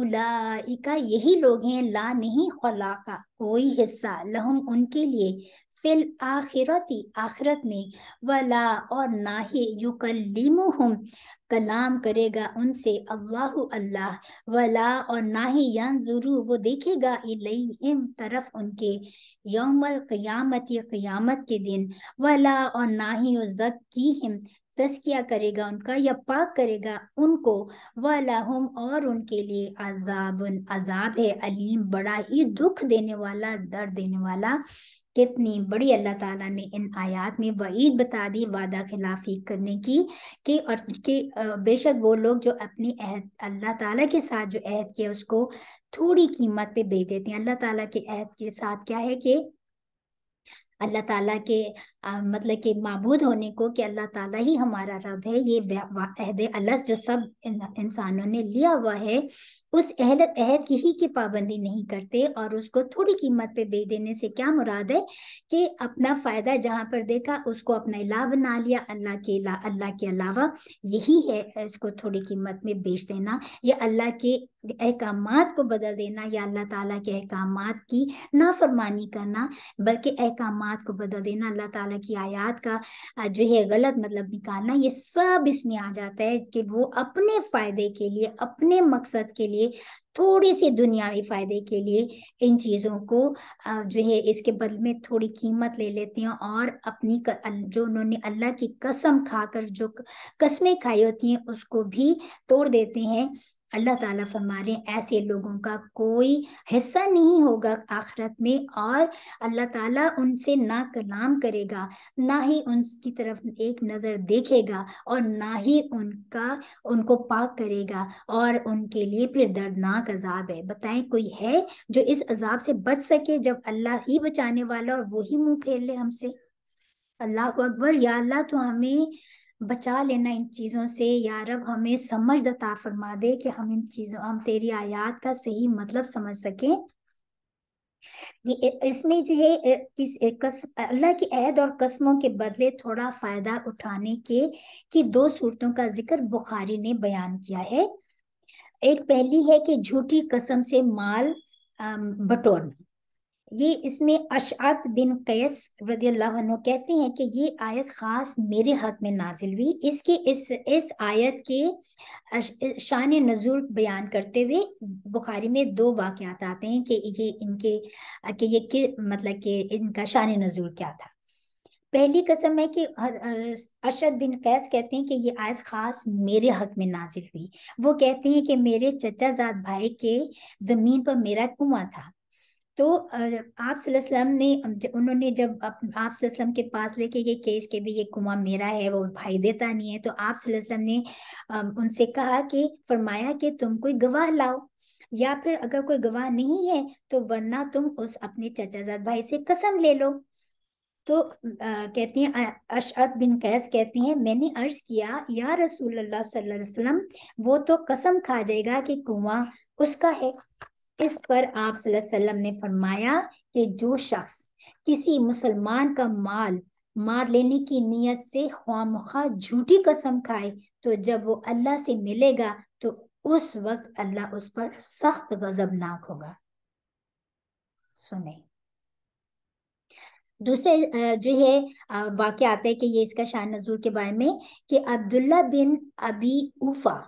उलाइका यही लोग हैं ला नहीं खला का कोई हिस्सा लहम उनके लिए फिल आखिरती आखिरत में वला और ना ही युकलिमुहुम कलाम करेगा उनसे अल्लाह अल्लाह वला और ना ही यान जुरू वो देखेगा इलैहिम तरफ उनके यौमल क़यामत या क़यामत के दिन वला और ना ही उज़क्कीहिम तस्किया करेगा उनका या पाक करेगा उनको वालाहुम और उनके लिए अजाब अजाब है अलीम बड़ा ही दुख देने वाला दर्द देने वाला कितनी बड़ी अल्लाह ताला ने इन आयात में वईद बता दी वादा खिलाफी करने की कि और के बेशक वो लोग जो अपनी अहद अल्लाह ताला के साथ जो अहद किया उसको थोड़ी कीमत पे बेच देते हैं अल्लाह ताला के अहद के साथ क्या है कि अल्लाह ताला के मतलब कि मबूद होने को कि अल्लाह ताला ही हमारा रब है ये अहद अलस जो सब इंसानों ने लिया हुआ है उस अहद अहद की ही की पाबंदी नहीं करते और उसको थोड़ी कीमत पे बेच देने से क्या मुराद है कि अपना फ़ायदा जहाँ पर देखा उसको अपना इला बना लिया अल्लाह के अल्लाह के अलावा यही है इसको थोड़ी कीमत में बेच देना या अल्लाह के अहकाम को बदल देना या अल्लाह ताला के अहकाम की नाफरमानी करना बल्कि अहकाम को बदल देना अल्लाह ताला की आयात का जो है गलत मतलब निकालना ये सब इसमें आ जाता है कि वो अपने फायदे के लिए अपने मकसद के लिए थोड़े से दुनियावी फायदे के लिए इन चीज़ों को जो है इसके बदले में थोड़ी कीमत ले लेते हैं और अपनी कर, जो उन्होंने अल्लाह की कसम खाकर जो कस्में खाई होती हैं उसको भी तोड़ देते हैं अल्लाह ताला फरमा रहे ऐसे लोगों का कोई हिस्सा नहीं होगा आखरत में और अल्लाह ताला उनसे ना कलाम करेगा ना ही उनकी तरफ एक नज़र देखेगा और ना ही उनका उनको पाक करेगा और उनके लिए फिर दर्दनाक अजाब है बताएं कोई है जो इस अजाब से बच सके जब अल्लाह ही बचाने वाला और वही मुंह फेर ले हमसे अल्लाह अकबर या अल्लाह तो हमें बचा लेना इन चीज़ों से या रब हमें समझ दता फरमा दे कि हम इन चीज़ों हम तेरी आयात का सही मतलब समझ सकें इसमें जो है इस अल्लाह की ऐद और कस्मों के बदले थोड़ा फायदा उठाने के की दो सूरतों का जिक्र बुखारी ने बयान किया है एक पहली है कि झूठी कसम से माल बटोरना ये इसमें अशात बिन कैस रदी कहते हैं कि ये आयत ख़ास मेरे हक में नाजिल हुई इसके इस इस आयत के शान नजूर बयान करते हुए बुखारी में दो वाक़ात आते हैं कि ये इनके कि ये कि मतलब कि इनका शान नजूर क्या था पहली कसम है कि अशद बिन कैस कहते हैं कि ये आयत ख़ास मेरे हक में नाजिल हुई वो कहते हैं कि मेरे चचा भाई के ज़मीन पर मेरा कुआं था तो आप सल्लम ने उन्होंने जब आप सल्लम के पास लेके ये केस के भी ये कुआ मेरा है वो भाई देता नहीं है तो आप सल्लम ने उनसे कहा कि फरमाया कि तुम कोई गवाह लाओ या फिर अगर कोई गवाह नहीं है तो वरना तुम उस अपने चचाजाद भाई से कसम ले लो तो कहती हैं अशद बिन कैस कहती हैं मैंने अर्ज किया या रसूल सल्लल्लाहु अलैहि वसल्लम वो तो कसम खा जाएगा कि कुआं उसका है इस पर आप वसल्लम ने फरमाया कि जो शख्स किसी मुसलमान का माल मार लेने की नीयत से ख्वामखा झूठी कसम खाए तो जब वो अल्लाह से मिलेगा तो उस वक्त अल्लाह उस पर सख्त गजबनाक होगा सुने दूसरे जो है वाक्य आता है कि ये इसका शान नजूर के बारे में कि अब्दुल्ला बिन अबी उफा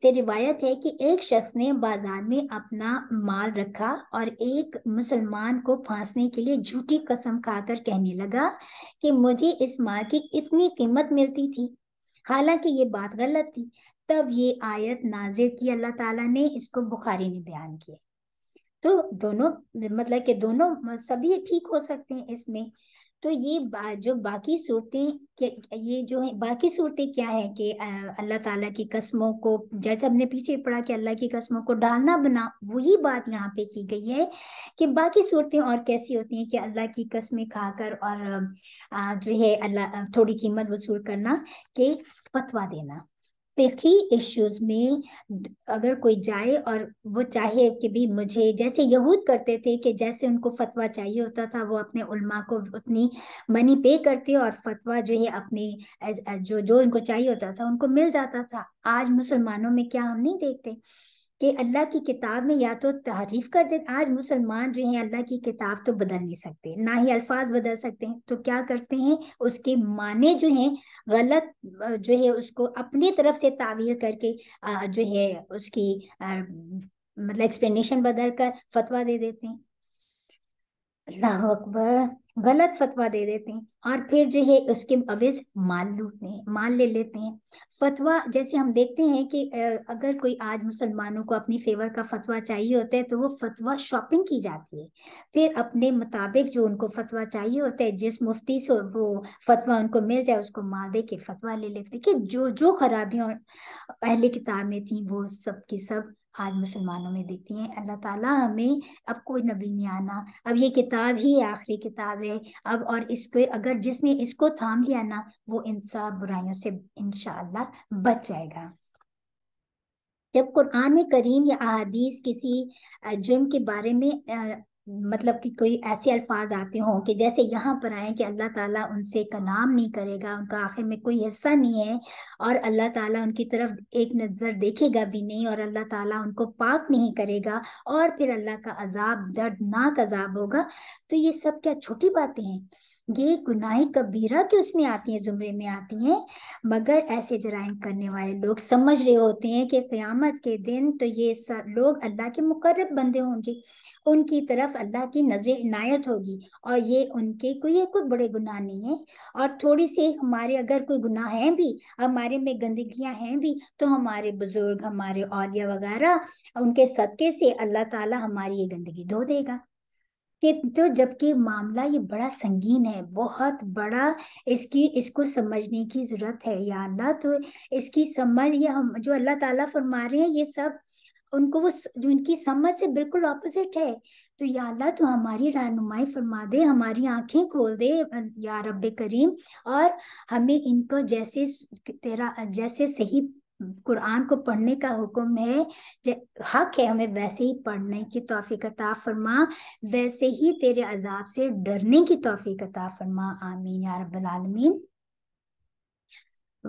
से रिवायत है कि एक शख्स ने बाजार में अपना माल रखा और एक मुसलमान को फांसने के लिए झूठी कसम खाकर कहने लगा कि मुझे इस माल की इतनी कीमत मिलती थी हालांकि ये बात गलत थी तब ये आयत नाजिर की अल्लाह ताला ने इसको बुखारी ने बयान किया तो दोनों मतलब कि दोनों सभी ठीक हो सकते हैं इसमें तो ये बा, जो बाकी सूरतें ये जो है बाकी सूरतें क्या है कि अल्लाह ताला की कस्मों को जैसे हमने पीछे पढ़ा कि अल्लाह की कस्मों को डालना बना वही बात यहाँ पे की गई है कि बाकी सूरतें और कैसी होती हैं कि अल्लाह की कस्में खाकर और जो है अल्लाह थोड़ी कीमत वसूल करना के फतवा देना पैथी इश्यूज में अगर कोई जाए और वो चाहे कि भी मुझे जैसे यहूद करते थे कि जैसे उनको फतवा चाहिए होता था वो अपने उलमा को उतनी मनी पे करते और फतवा जो है अपने जो जो उनको चाहिए होता था उनको मिल जाता था आज मुसलमानों में क्या हम नहीं देखते कि अल्लाह की किताब में या तो तारीफ कर दे आज मुसलमान जो हैं अल्लाह की किताब तो बदल नहीं सकते ना ही अल्फाज बदल सकते हैं तो क्या करते हैं उसके माने जो हैं गलत जो है उसको अपनी तरफ से तावीर करके जो है उसकी मतलब एक्सप्लेनेशन बदल कर फतवा दे देते हैं अल्लाह अकबर गलत फतवा दे देते हैं और फिर जो है उसके अवेज माल लूटते हैं माल ले लेते हैं फतवा जैसे हम देखते हैं कि अगर कोई आज मुसलमानों को अपनी फेवर का फतवा चाहिए होता है तो वो फतवा शॉपिंग की जाती है फिर अपने मुताबिक जो उनको फतवा चाहिए होता है जिस मुफ्ती से वो फतवा उनको मिल जाए उसको माल दे के फतवा ले लेते कि जो जो खराबियाँ पहले किताब में थी वो सब की सब आज मुसलमानों में देखती हैं अल्लाह ताला हमें अब कोई नबी नहीं आना अब ये किताब ही आखिरी किताब है अब और इसको अगर जिसने इसको थाम लिया ना वो इन सब बुराइयों से इनशाला बच जाएगा जब कुरान करीम या अदीस किसी जुर्म के बारे में मतलब कि कोई ऐसे अल्फाज आते हों कि जैसे यहाँ पर आए कि अल्लाह ताला उनसे कलाम नहीं करेगा उनका आखिर में कोई हिस्सा नहीं है और अल्लाह ताला उनकी तरफ एक नज़र देखेगा भी नहीं और अल्लाह ताला उनको पाक नहीं करेगा और फिर अल्लाह का अजाब दर्दनाक अजाब होगा तो ये सब क्या छोटी बातें हैं ये गुनाही कबीरा के उसमें आती हैं जुमरे में आती है मगर ऐसे जराइम करने वाले लोग समझ रहे होते हैं कि क्यामत के दिन तो ये सब लोग अल्लाह के मुकर्रब बंदे होंगे उनकी तरफ अल्लाह की नजर इनायत होगी और ये उनके कोई ये कोई बड़े गुनाह नहीं है और थोड़ी सी हमारे अगर कोई गुनाह है भी हमारे में गंदगियां हैं भी तो हमारे बुजुर्ग हमारे औलिया वगैरह उनके सदके से अल्लाह ताला हमारी ये गंदगी धो देगा कि तो जबकि मामला ये बड़ा संगीन है बहुत बड़ा इसकी इसको समझने की जरूरत है या अल्लाह तो इसकी समझ ये हम जो अल्लाह ताला फरमा रहे हैं ये सब उनको वो जो इनकी समझ से बिल्कुल ऑपोजिट है तो या अल्लाह तो हमारी रहनुमाई फरमा दे हमारी आंखें खोल दे या रब करीम और हमें इनको जैसे तेरा जैसे सही कुरान को पढ़ने का हुक्म है हक है हमें वैसे ही पढ़ने की तोफ़ी कता फरमा वैसे ही तेरे अजाब से डरने की तोफ़ी कता फरमा आमीन या रबालमीन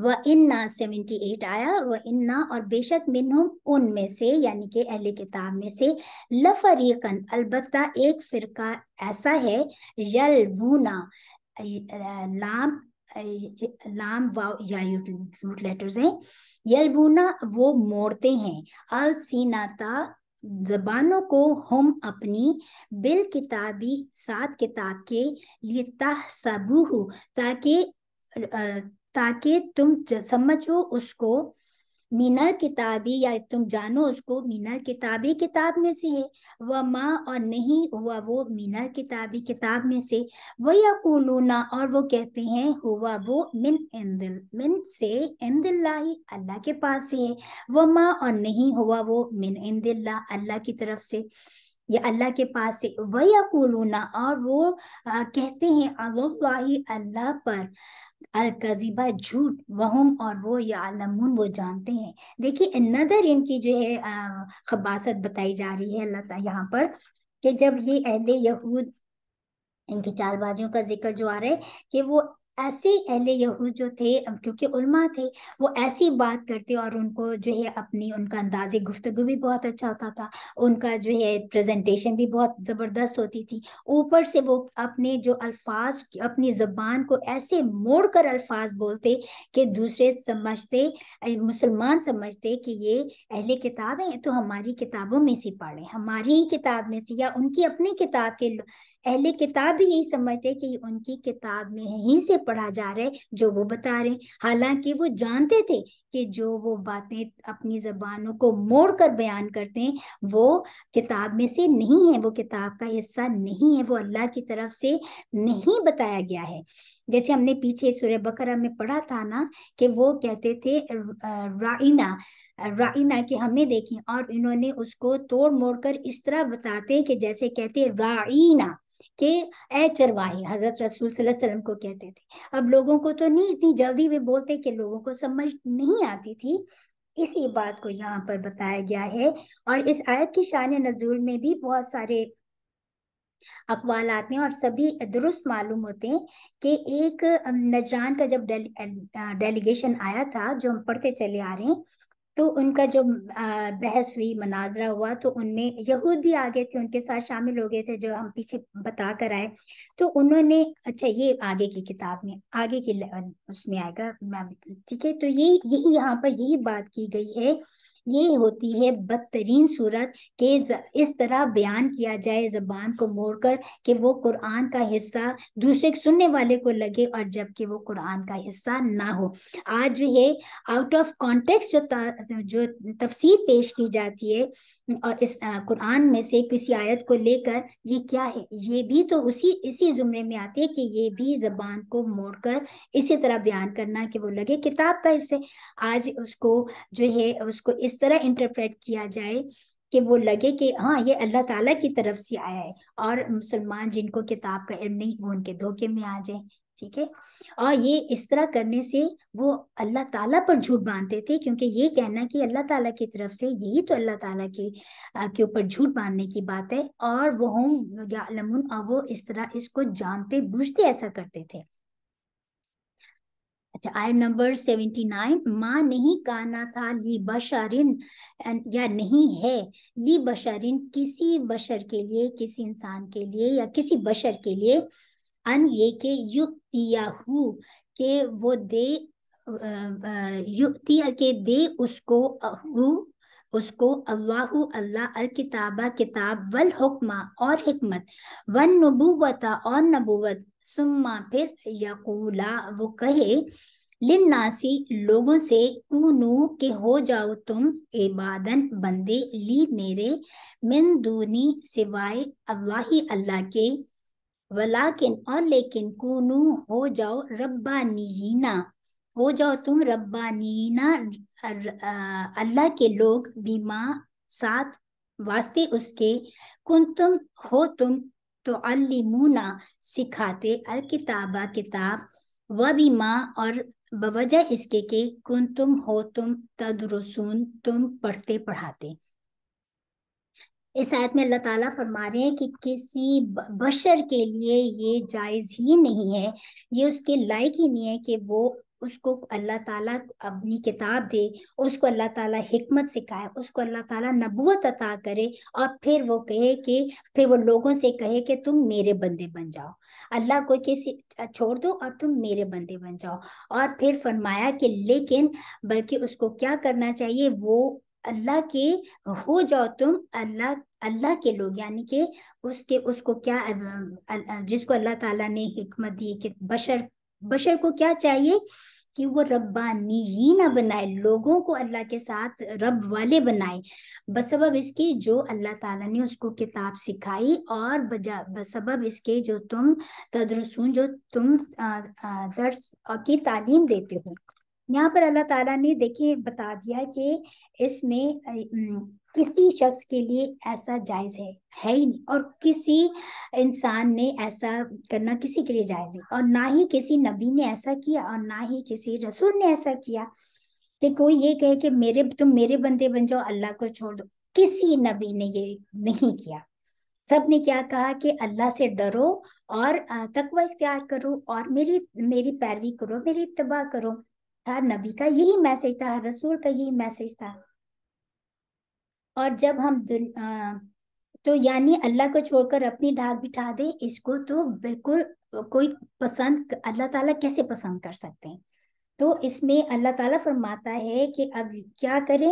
व इन्ना सेवेंटी एट आया व इन्ना और बेशक मिनहुम उनमें से यानी कि अहले किताब में से लफरीकन अलबत्ता एक फिरका ऐसा है यल वूना लाम लाम रूट लेटर्स हैं यलबूना वो मोड़ते हैं अल सीनाता जबानों को हम अपनी बिल किताबी सात किताब के लिए ताकि ताकि तुम समझो उसको मीनल किताबी या तुम जानो उसको मीनल किताबी किताब में से है वह माँ और नहीं हुआ वो मीनल किताबी किताब में से वह यकूलूना और वो कहते हैं हुआ वो मिन इंदिल मिन से इंदिल्लाही अल्लाह के पास से है वह माँ और नहीं हुआ वो मिन इंदिल्ला अल्लाह की तरफ से या अल्लाह के पास से वही वयाकुलूना और वो आ, कहते हैं अल्लाह अल्लाह पर अलकजीबा झूठ वहम और वो या आलमून वो जानते हैं देखिए नदर इनकी जो है खबासत बताई जा रही है अल्लाह यहाँ पर कि जब ये अहले यहूद इनकी चालबाजियों का जिक्र जो आ रहा है कि वो ऐसे अहले यहूद जो थे क्योंकि उलमा थे वो ऐसी बात करते और उनको जो है अपनी उनका अंदाज गुफ्तगु भी बहुत अच्छा होता था उनका जो है प्रेजेंटेशन भी बहुत ज़बरदस्त होती थी ऊपर से वो अपने जो अल्फाज अपनी ज़बान को ऐसे मोड़ कर अल्फाज बोलते कि दूसरे समझते मुसलमान समझते कि ये अहले किताब हैं तो हमारी किताबों में से पढ़ें हमारी ही किताब में से या उनकी अपनी किताब के अहले किताब भी यही समझते कि उनकी किताब में ही से पढ़ा जा रहा है जो वो बता रहे हालांकि वो जानते थे कि जो वो बातें अपनी जबानों को मोड़ कर बयान करते हैं वो किताब में से नहीं है वो किताब का हिस्सा नहीं है वो अल्लाह की तरफ से नहीं बताया गया है जैसे हमने पीछे सूर्य बकरा में पढ़ा था ना कि वो कहते थे राइना राइना कि हमें देखें और इन्होंने उसको तोड़ मोड़ कर इस तरह बताते कि जैसे कहते राइना के ए चरवाहे हजरत रसूल वसल्लम को कहते थे अब लोगों को तो नहीं इतनी जल्दी वे बोलते कि लोगों को समझ नहीं आती थी इसी बात को यहाँ पर बताया गया है और इस आयत की शान नजूल में भी बहुत सारे अकवाल आते हैं और सभी दुरुस्त मालूम होते हैं कि एक नजरान का जब डेलीगेशन आया था जो हम पढ़ते चले आ रहे हैं तो उनका जो बहस हुई मनाजरा हुआ तो उनमें यहूद भी आ गए थे उनके साथ शामिल हो गए थे जो हम पीछे बता कर आए तो उन्होंने अच्छा ये आगे की किताब में आगे की उसमें आएगा ठीक है तो ये यही यहाँ पर यही बात की गई है ये होती है बदतरीन सूरत के इस तरह बयान किया जाए जबान को मोड़कर कि वो कुरान का हिस्सा दूसरे सुनने वाले को लगे और जबकि वो कुरान का हिस्सा ना हो आज जो है आउट ऑफ कॉन्टेक्स जो जो तफसीर पेश की जाती है और इस कुरान में से किसी आयत को लेकर ये क्या है ये भी तो उसी इसी जुमरे में आती है कि ये भी जबान को मोड़कर इसी तरह बयान करना कि वो लगे किताब का हिस्से आज उसको जो है उसको इस इस तरह इंटरप्रेट किया जाए कि वो लगे कि हाँ ये अल्लाह ताला की तरफ से आया है और मुसलमान जिनको किताब का इल्म नहीं वो उनके धोखे में आ जाए ठीक है और ये इस तरह करने से वो अल्लाह ताला पर झूठ बांधते थे क्योंकि ये कहना कि अल्लाह ताला की तरफ से यही तो अल्लाह ताला की के ऊपर झूठ बांधने की बात है और वो हम या वो इस तरह इसको जानते बूझते ऐसा करते थे अच्छा आय नंबर सेवेंटी नाइन माँ नहीं कहना था ली बशरिन या नहीं है ली बशरिन किसी बशर के लिए किसी इंसान के लिए या किसी बशर के लिए अन ये के युक्तिया के वो दे युक्ति के दे उसको हु उसको अल्लाह अल्लाह अल किताबा किताब वल हुक्मा और हिकमत वन नबूवता और नबूवत सुम्मा फिर यकूला वो कहे लिन्नासी लोगों से कूनू के हो जाओ तुम इबादन बंदे ली मेरे मिन दूनी सिवाय अल्लाह ही अल्लाह के वलाकिन और लेकिन कूनू हो जाओ रब्बानीना हो जाओ तुम रब्बानीना अल्लाह के लोग बीमा साथ वास्ते उसके कुन तुम हो तुम तो मुना सिखाते अल किताबा किताब व भी माँ और बवजह इसके के कुन तुम हो तुम तदरसून तुम पढ़ते पढ़ाते इस आयत में अल्लाह ताला फरमा रहे हैं कि किसी बशर के लिए ये जायज़ ही नहीं है ये उसके लायक ही नहीं है कि वो उसको अल्लाह ताला अपनी किताब दे उसको अल्लाह ताला हिकमत सिखाए उसको अल्लाह ताला नबूत अता करे और फिर वो कहे कि फिर वो लोगों से कहे कि तुम मेरे बंदे बन जाओ अल्लाह को किसी छोड़ दो और तुम मेरे बंदे बन जाओ और फिर फरमाया कि लेकिन बल्कि उसको क्या करना चाहिए वो अल्लाह के हो जाओ तुम अल्लाह अल्लाह के लोग यानी कि उसके उसको क्या जिसको अल्लाह ताला ने हिकमत दी कि बशर बशर को क्या चाहिए कि वो रब्बानी ना बनाए लोगों को अल्लाह के साथ रब वाले बनाए बसबब इसके जो अल्लाह ताला ने उसको किताब सिखाई और बजा बसबब इसके जो तुम तदरसून जो तुम दर्स की तालीम देते हो यहाँ पर अल्लाह ताला ने देखिए बता दिया कि इसमें किसी शख्स के लिए ऐसा जायज है है ही नहीं और किसी इंसान ने ऐसा करना किसी के लिए जायज है और ना ही किसी नबी ने ऐसा किया और ना ही किसी रसूल ने ऐसा किया कि कोई ये कहे कि मेरे तुम मेरे बंदे बन जाओ अल्लाह को छोड़ दो किसी नबी ने ये नहीं किया सब ने क्या कहा कि अल्लाह से डरो और तकवा इख्तियार करो और मेरी मेरी पैरवी करो मेरी इतबा करो हर नबी का यही मैसेज था हर रसूल का यही मैसेज था और जब हम तो यानी अल्लाह को छोड़कर अपनी ढाक बिठा दे इसको तो बिल्कुल कोई पसंद अल्लाह ताला कैसे पसंद कर सकते हैं तो इसमें अल्लाह ताला फरमाता है कि अब क्या करें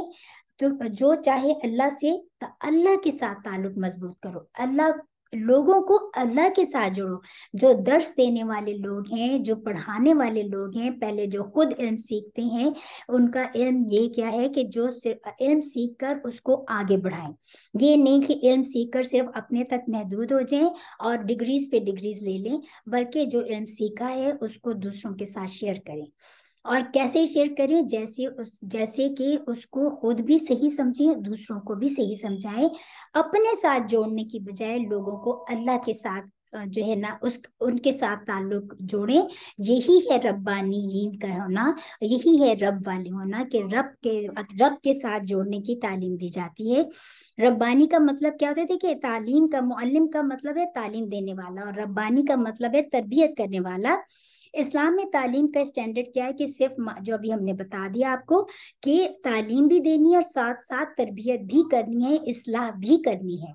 तो जो चाहे अल्लाह से तो अल्लाह के साथ ताल्लुक मजबूत करो अल्लाह लोगों को अल्लाह के साथ जोड़ो जो दर्श देने वाले लोग हैं जो पढ़ाने वाले लोग हैं पहले जो खुद इल्म सीखते हैं उनका इल्म ये क्या है कि जो सिर्फ इल्म सीख कर उसको आगे बढ़ाएं ये नहीं कि इल्म सीख कर सिर्फ अपने तक महदूद हो जाएं और डिग्रीज पे डिग्रीज ले लें बल्कि जो इल्म सीखा है उसको दूसरों के साथ शेयर करें और कैसे शेयर करें जैसे उस जैसे कि उसको खुद भी सही समझें दूसरों को भी सही समझाएं अपने साथ जोड़ने की बजाय लोगों को अल्लाह के साथ जो है ना उस उनके साथ ताल्लुक जोड़े यही है रब्बानी लीन का होना यही है रब वाले होना कि रब के रब के साथ जोड़ने की तालीम दी जाती है रब्बानी का मतलब क्या होता है देखिए तालीम का मुअल्लिम का मतलब है तालीम देने वाला और रब्बानी का मतलब है तरबियत करने वाला इस्लाम में तालीम का स्टैंडर्ड क्या है कि सिर्फ जो अभी हमने बता दिया आपको कि तालीम भी देनी है और साथ साथ तरबियत भी करनी है इसलाह भी करनी है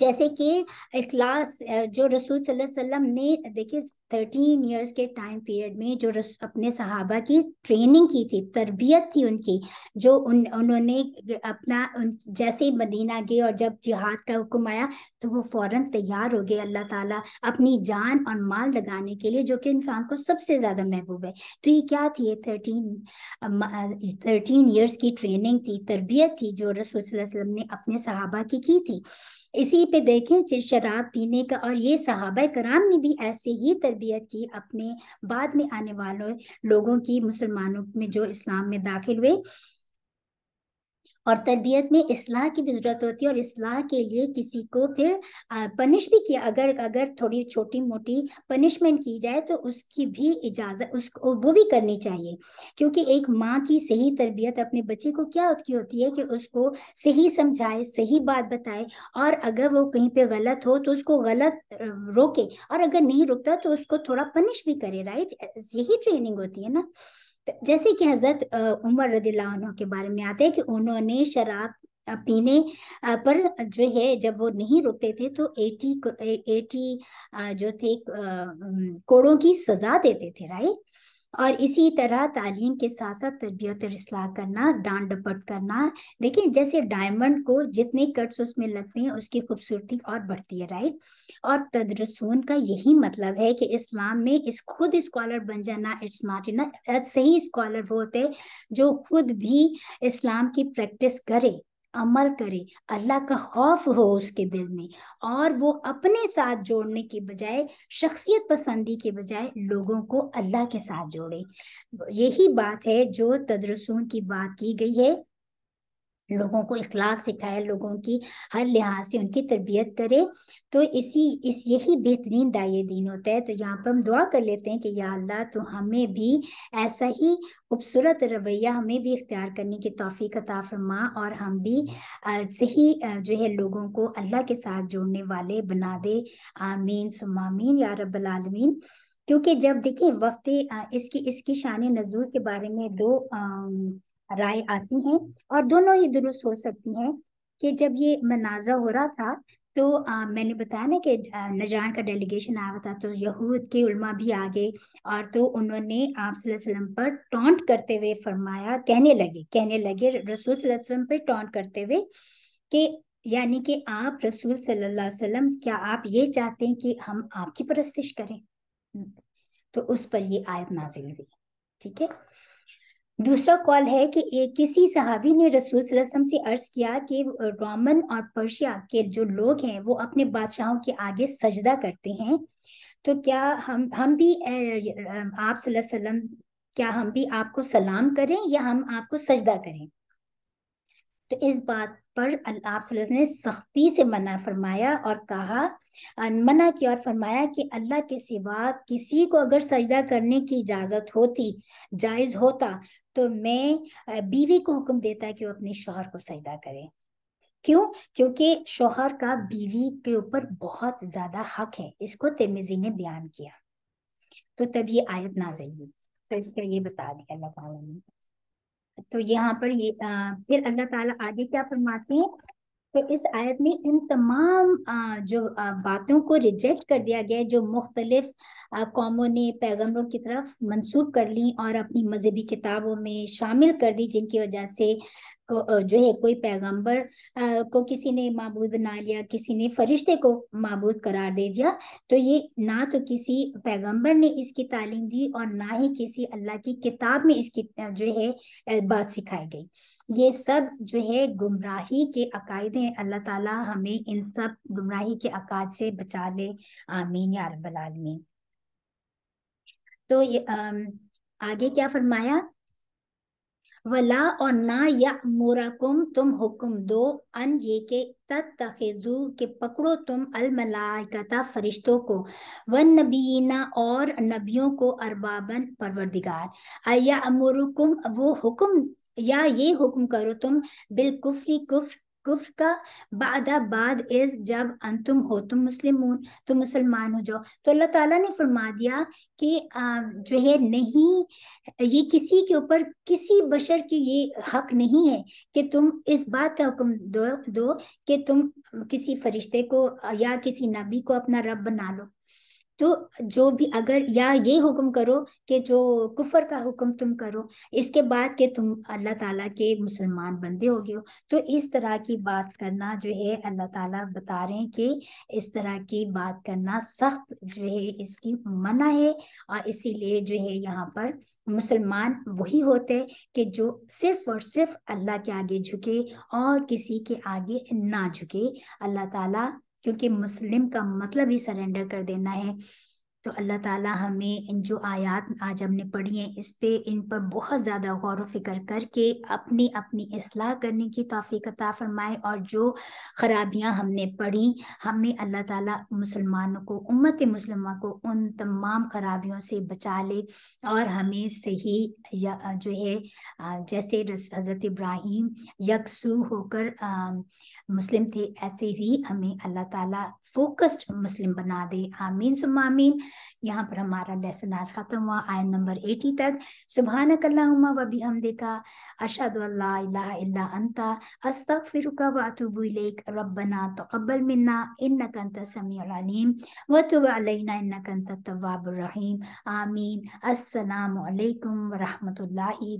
जैसे कि इखलास जो रसूल सल्लम ने देखिए थर्टीन इयर्स के टाइम पीरियड में जो अपने सहाबा की ट्रेनिंग की थी तरबियत थी उनकी जो उन उन्होंने अपना उन जैसे ही मदीना गए और जब जिहाद का हुक्म आया तो वो फौरन तैयार हो गए अल्लाह ताला अपनी जान और माल लगाने के लिए जो कि इंसान को सबसे ज़्यादा महबूब है तो ये क्या थी थर्टीन थर्टीन ईयर्स की ट्रेनिंग थी तरबियत थी जो रसूल वसल्लम ने अपने सहाबा की की थी इसी पे देखें शराब पीने का और ये सहाबा कराम ने भी ऐसे ही तरबियत की अपने बाद में आने वालों लोगों की मुसलमानों में जो इस्लाम में दाखिल हुए और तरबियत में इसलाह की भी ज़रूरत होती है और इसलाह के लिए किसी को फिर पनिश भी किया अगर अगर थोड़ी छोटी मोटी पनिशमेंट की जाए तो उसकी भी इजाज़त उसको वो भी करनी चाहिए क्योंकि एक माँ की सही तरबियत अपने बच्चे को क्या की होती है कि उसको सही समझाए सही बात बताए और अगर वो कहीं पे गलत हो तो उसको गलत रोके और अगर नहीं रुकता तो उसको थोड़ा पनिश भी करे राइट यही ट्रेनिंग होती है ना तो जैसे कि हजरत उमर रदील्ला के बारे में आते हैं कि उन्होंने शराब पीने पर जो है जब वो नहीं रोते थे तो एटी एटी जो थे कोड़ों की सजा देते थे राइट और इसी तरह तालीम के साथ साथ तरबियत और असलाह करना डांड डपट करना देखिए जैसे डायमंड को जितने कट्स उसमें लगते हैं उसकी खूबसूरती और बढ़ती है राइट और तदरसून का यही मतलब है कि इस्लाम में इस खुद स्कॉलर बन जाना इट्स नॉट इन सही स्कॉलर वो होते जो खुद भी इस्लाम की प्रैक्टिस करे अमल करे अल्लाह का खौफ हो उसके दिल में और वो अपने साथ जोड़ने के बजाय शख्सियत पसंदी के बजाय लोगों को अल्लाह के साथ जोड़े यही बात है जो तदरसून की बात की गई है लोगों को इखलाक सिखाए लोगों की हर लिहाज से उनकी तरबियत करे तो इसी इस यही बेहतरीन दाए दीन होता है तो यहाँ पर हम दुआ कर लेते हैं कि या अल्लाह तो हमें भी ऐसा ही खूबसूरत रवैया हमें भी इख्तियार करने की तोफ़ी अता फरमा और हम भी सही जो है लोगों को अल्लाह के साथ जोड़ने वाले बना दे आमीन सुमामीन या रबालमीन क्योंकि जब देखिए वक्त इसकी इसकी शान नजूर के बारे में दो राय आती हैं और दोनों ही दुरुस्त हो सकती हैं कि जब ये मनाजा हो रहा था तो आ, मैंने बताया ना कि नजान का डेलीगेशन आया था तो यहूद के उलमा भी आ गए और तो उन्होंने आप सल्लम पर टॉन्ट करते हुए फरमाया कहने लगे कहने लगे रसूल सल्लम पर टॉन्ट करते हुए कि यानी कि आप रसूल सल्लल्लाहु अलैहि वसल्लम क्या आप ये चाहते हैं कि हम आपकी परस्तिश करें तो उस पर ये आयत नाजिल हुई ठीक है दूसरा कॉल है कि एक किसी सहाबी ने रसूल वसल्लम से अर्ज किया कि रोमन और पर्शिया के जो लोग हैं वो अपने बादशाहों के आगे सजदा करते हैं तो क्या हम हम भी आप सल्लम क्या हम भी आपको सलाम करें या हम आपको सजदा करें तो इस बात पर आप ने सख्ती से मना फरमाया और कहा मना किया और फरमाया कि अल्लाह के सिवा किसी को अगर सजदा करने की इजाज़त होती जायज़ होता तो मैं बीवी को हुक्म देता कि वो अपने शोहर को सजदा करे क्यों क्योंकि शोहर का बीवी के ऊपर बहुत ज़्यादा हक है इसको तिरमिजी ने बयान किया तो तब ये आयत नाजिल हुई तो इसका ये बता दिया अल्लाह ने तो यहाँ पर ये आ, फिर अल्लाह ताला आगे क्या फरमाते हैं तो इस आयत में इन तमाम आ, जो आ, बातों को रिजेक्ट कर दिया गया है जो मुख्तलिफ कौमों ने पैगम्बरों की तरफ मंसूब कर ली और अपनी मजहबी किताबों में शामिल कर दी जिनकी वजह से को जो है कोई पैगंबर को किसी ने मबूद बना लिया किसी ने फरिश्ते को मबूद करार दे दिया तो ये ना तो किसी पैगंबर ने इसकी तालीम दी और ना ही किसी अल्लाह की किताब में इसकी जो है बात सिखाई गई ये सब जो है गुमराही के अकायदे हैं अल्लाह ताला हमें इन सब गुमराही के अकायद से बचा ले आमीन या रबालमीन आलमीन तो ये आगे क्या फरमाया वला और ना या मोराकुम तुम हुक्म दो अन ये के तत्तखजू के पकड़ो तुम अल मलाइकता फरिश्तों को वन नबीना और नबियों को अरबाबन परवरदिगार या अमरुकुम वो हुक्म या ये हुक्म करो तुम बिल बिलकुफरी कुफ्र कुफ्र का बादा बाद इस जब अंतुम हो तुम हो तो मुसलमान हो जाओ तो अल्लाह ताला ने फरमा दिया कि जो है नहीं ये किसी के ऊपर किसी बशर की ये हक नहीं है कि तुम इस बात का हुक्म दो दो कि तुम किसी फरिश्ते को या किसी नबी को अपना रब बना लो तो जो भी अगर या ये हुक्म करो कि जो कुफर का हुक्म तुम करो इसके बाद के तुम अल्लाह ताला के मुसलमान बंदे हो गए हो तो इस तरह की बात करना जो है अल्लाह ताला बता रहे हैं कि इस तरह की बात करना सख्त जो है इसकी मना है और इसीलिए जो है यहाँ पर मुसलमान वही होते हैं कि जो सिर्फ और सिर्फ अल्लाह के आगे झुके और किसी के आगे ना झुके अल्लाह ताला क्योंकि मुस्लिम का मतलब ही सरेंडर कर देना है तो अल्लाह ताला हमें इन जो आयत आज हमने पढ़ी हैं इस पे इन पर बहुत ज़्यादा गौर फिक्र करके अपनी अपनी असलाह करने की तोफ़ी अता फरमाए और जो ख़राबियाँ हमने पढ़ी हमें अल्लाह ताला मुसलमानों को उम्मत मुसलमान को उन तमाम ख़राबियों से बचा ले और हमें सही या जो है जैसे हज़रत इब्राहिम यकसू होकर मुस्लिम थे ऐसे ही हमें अल्लाह ताला फोकस्ड मुस्लिम बना दे आमीन सुमामीन यहाँ पर हमारा लेसन आज खत्म हुआ आय नंबर एटी तक सुबह कल्लाहुम्मा व बिहमदिका अशहदु अल्ला इलाहा इल्ला अंता अस्तगफिरुका व अतूबु इलैक रब्बना तक़ब्बल मिन्ना इन्नका अंतस समीउल अलीम व तुब अलैना इन्नका अंतत तव्वाबुर रहीम आमीन अस्सलाम वालेकुम व रहमतुल्लाहि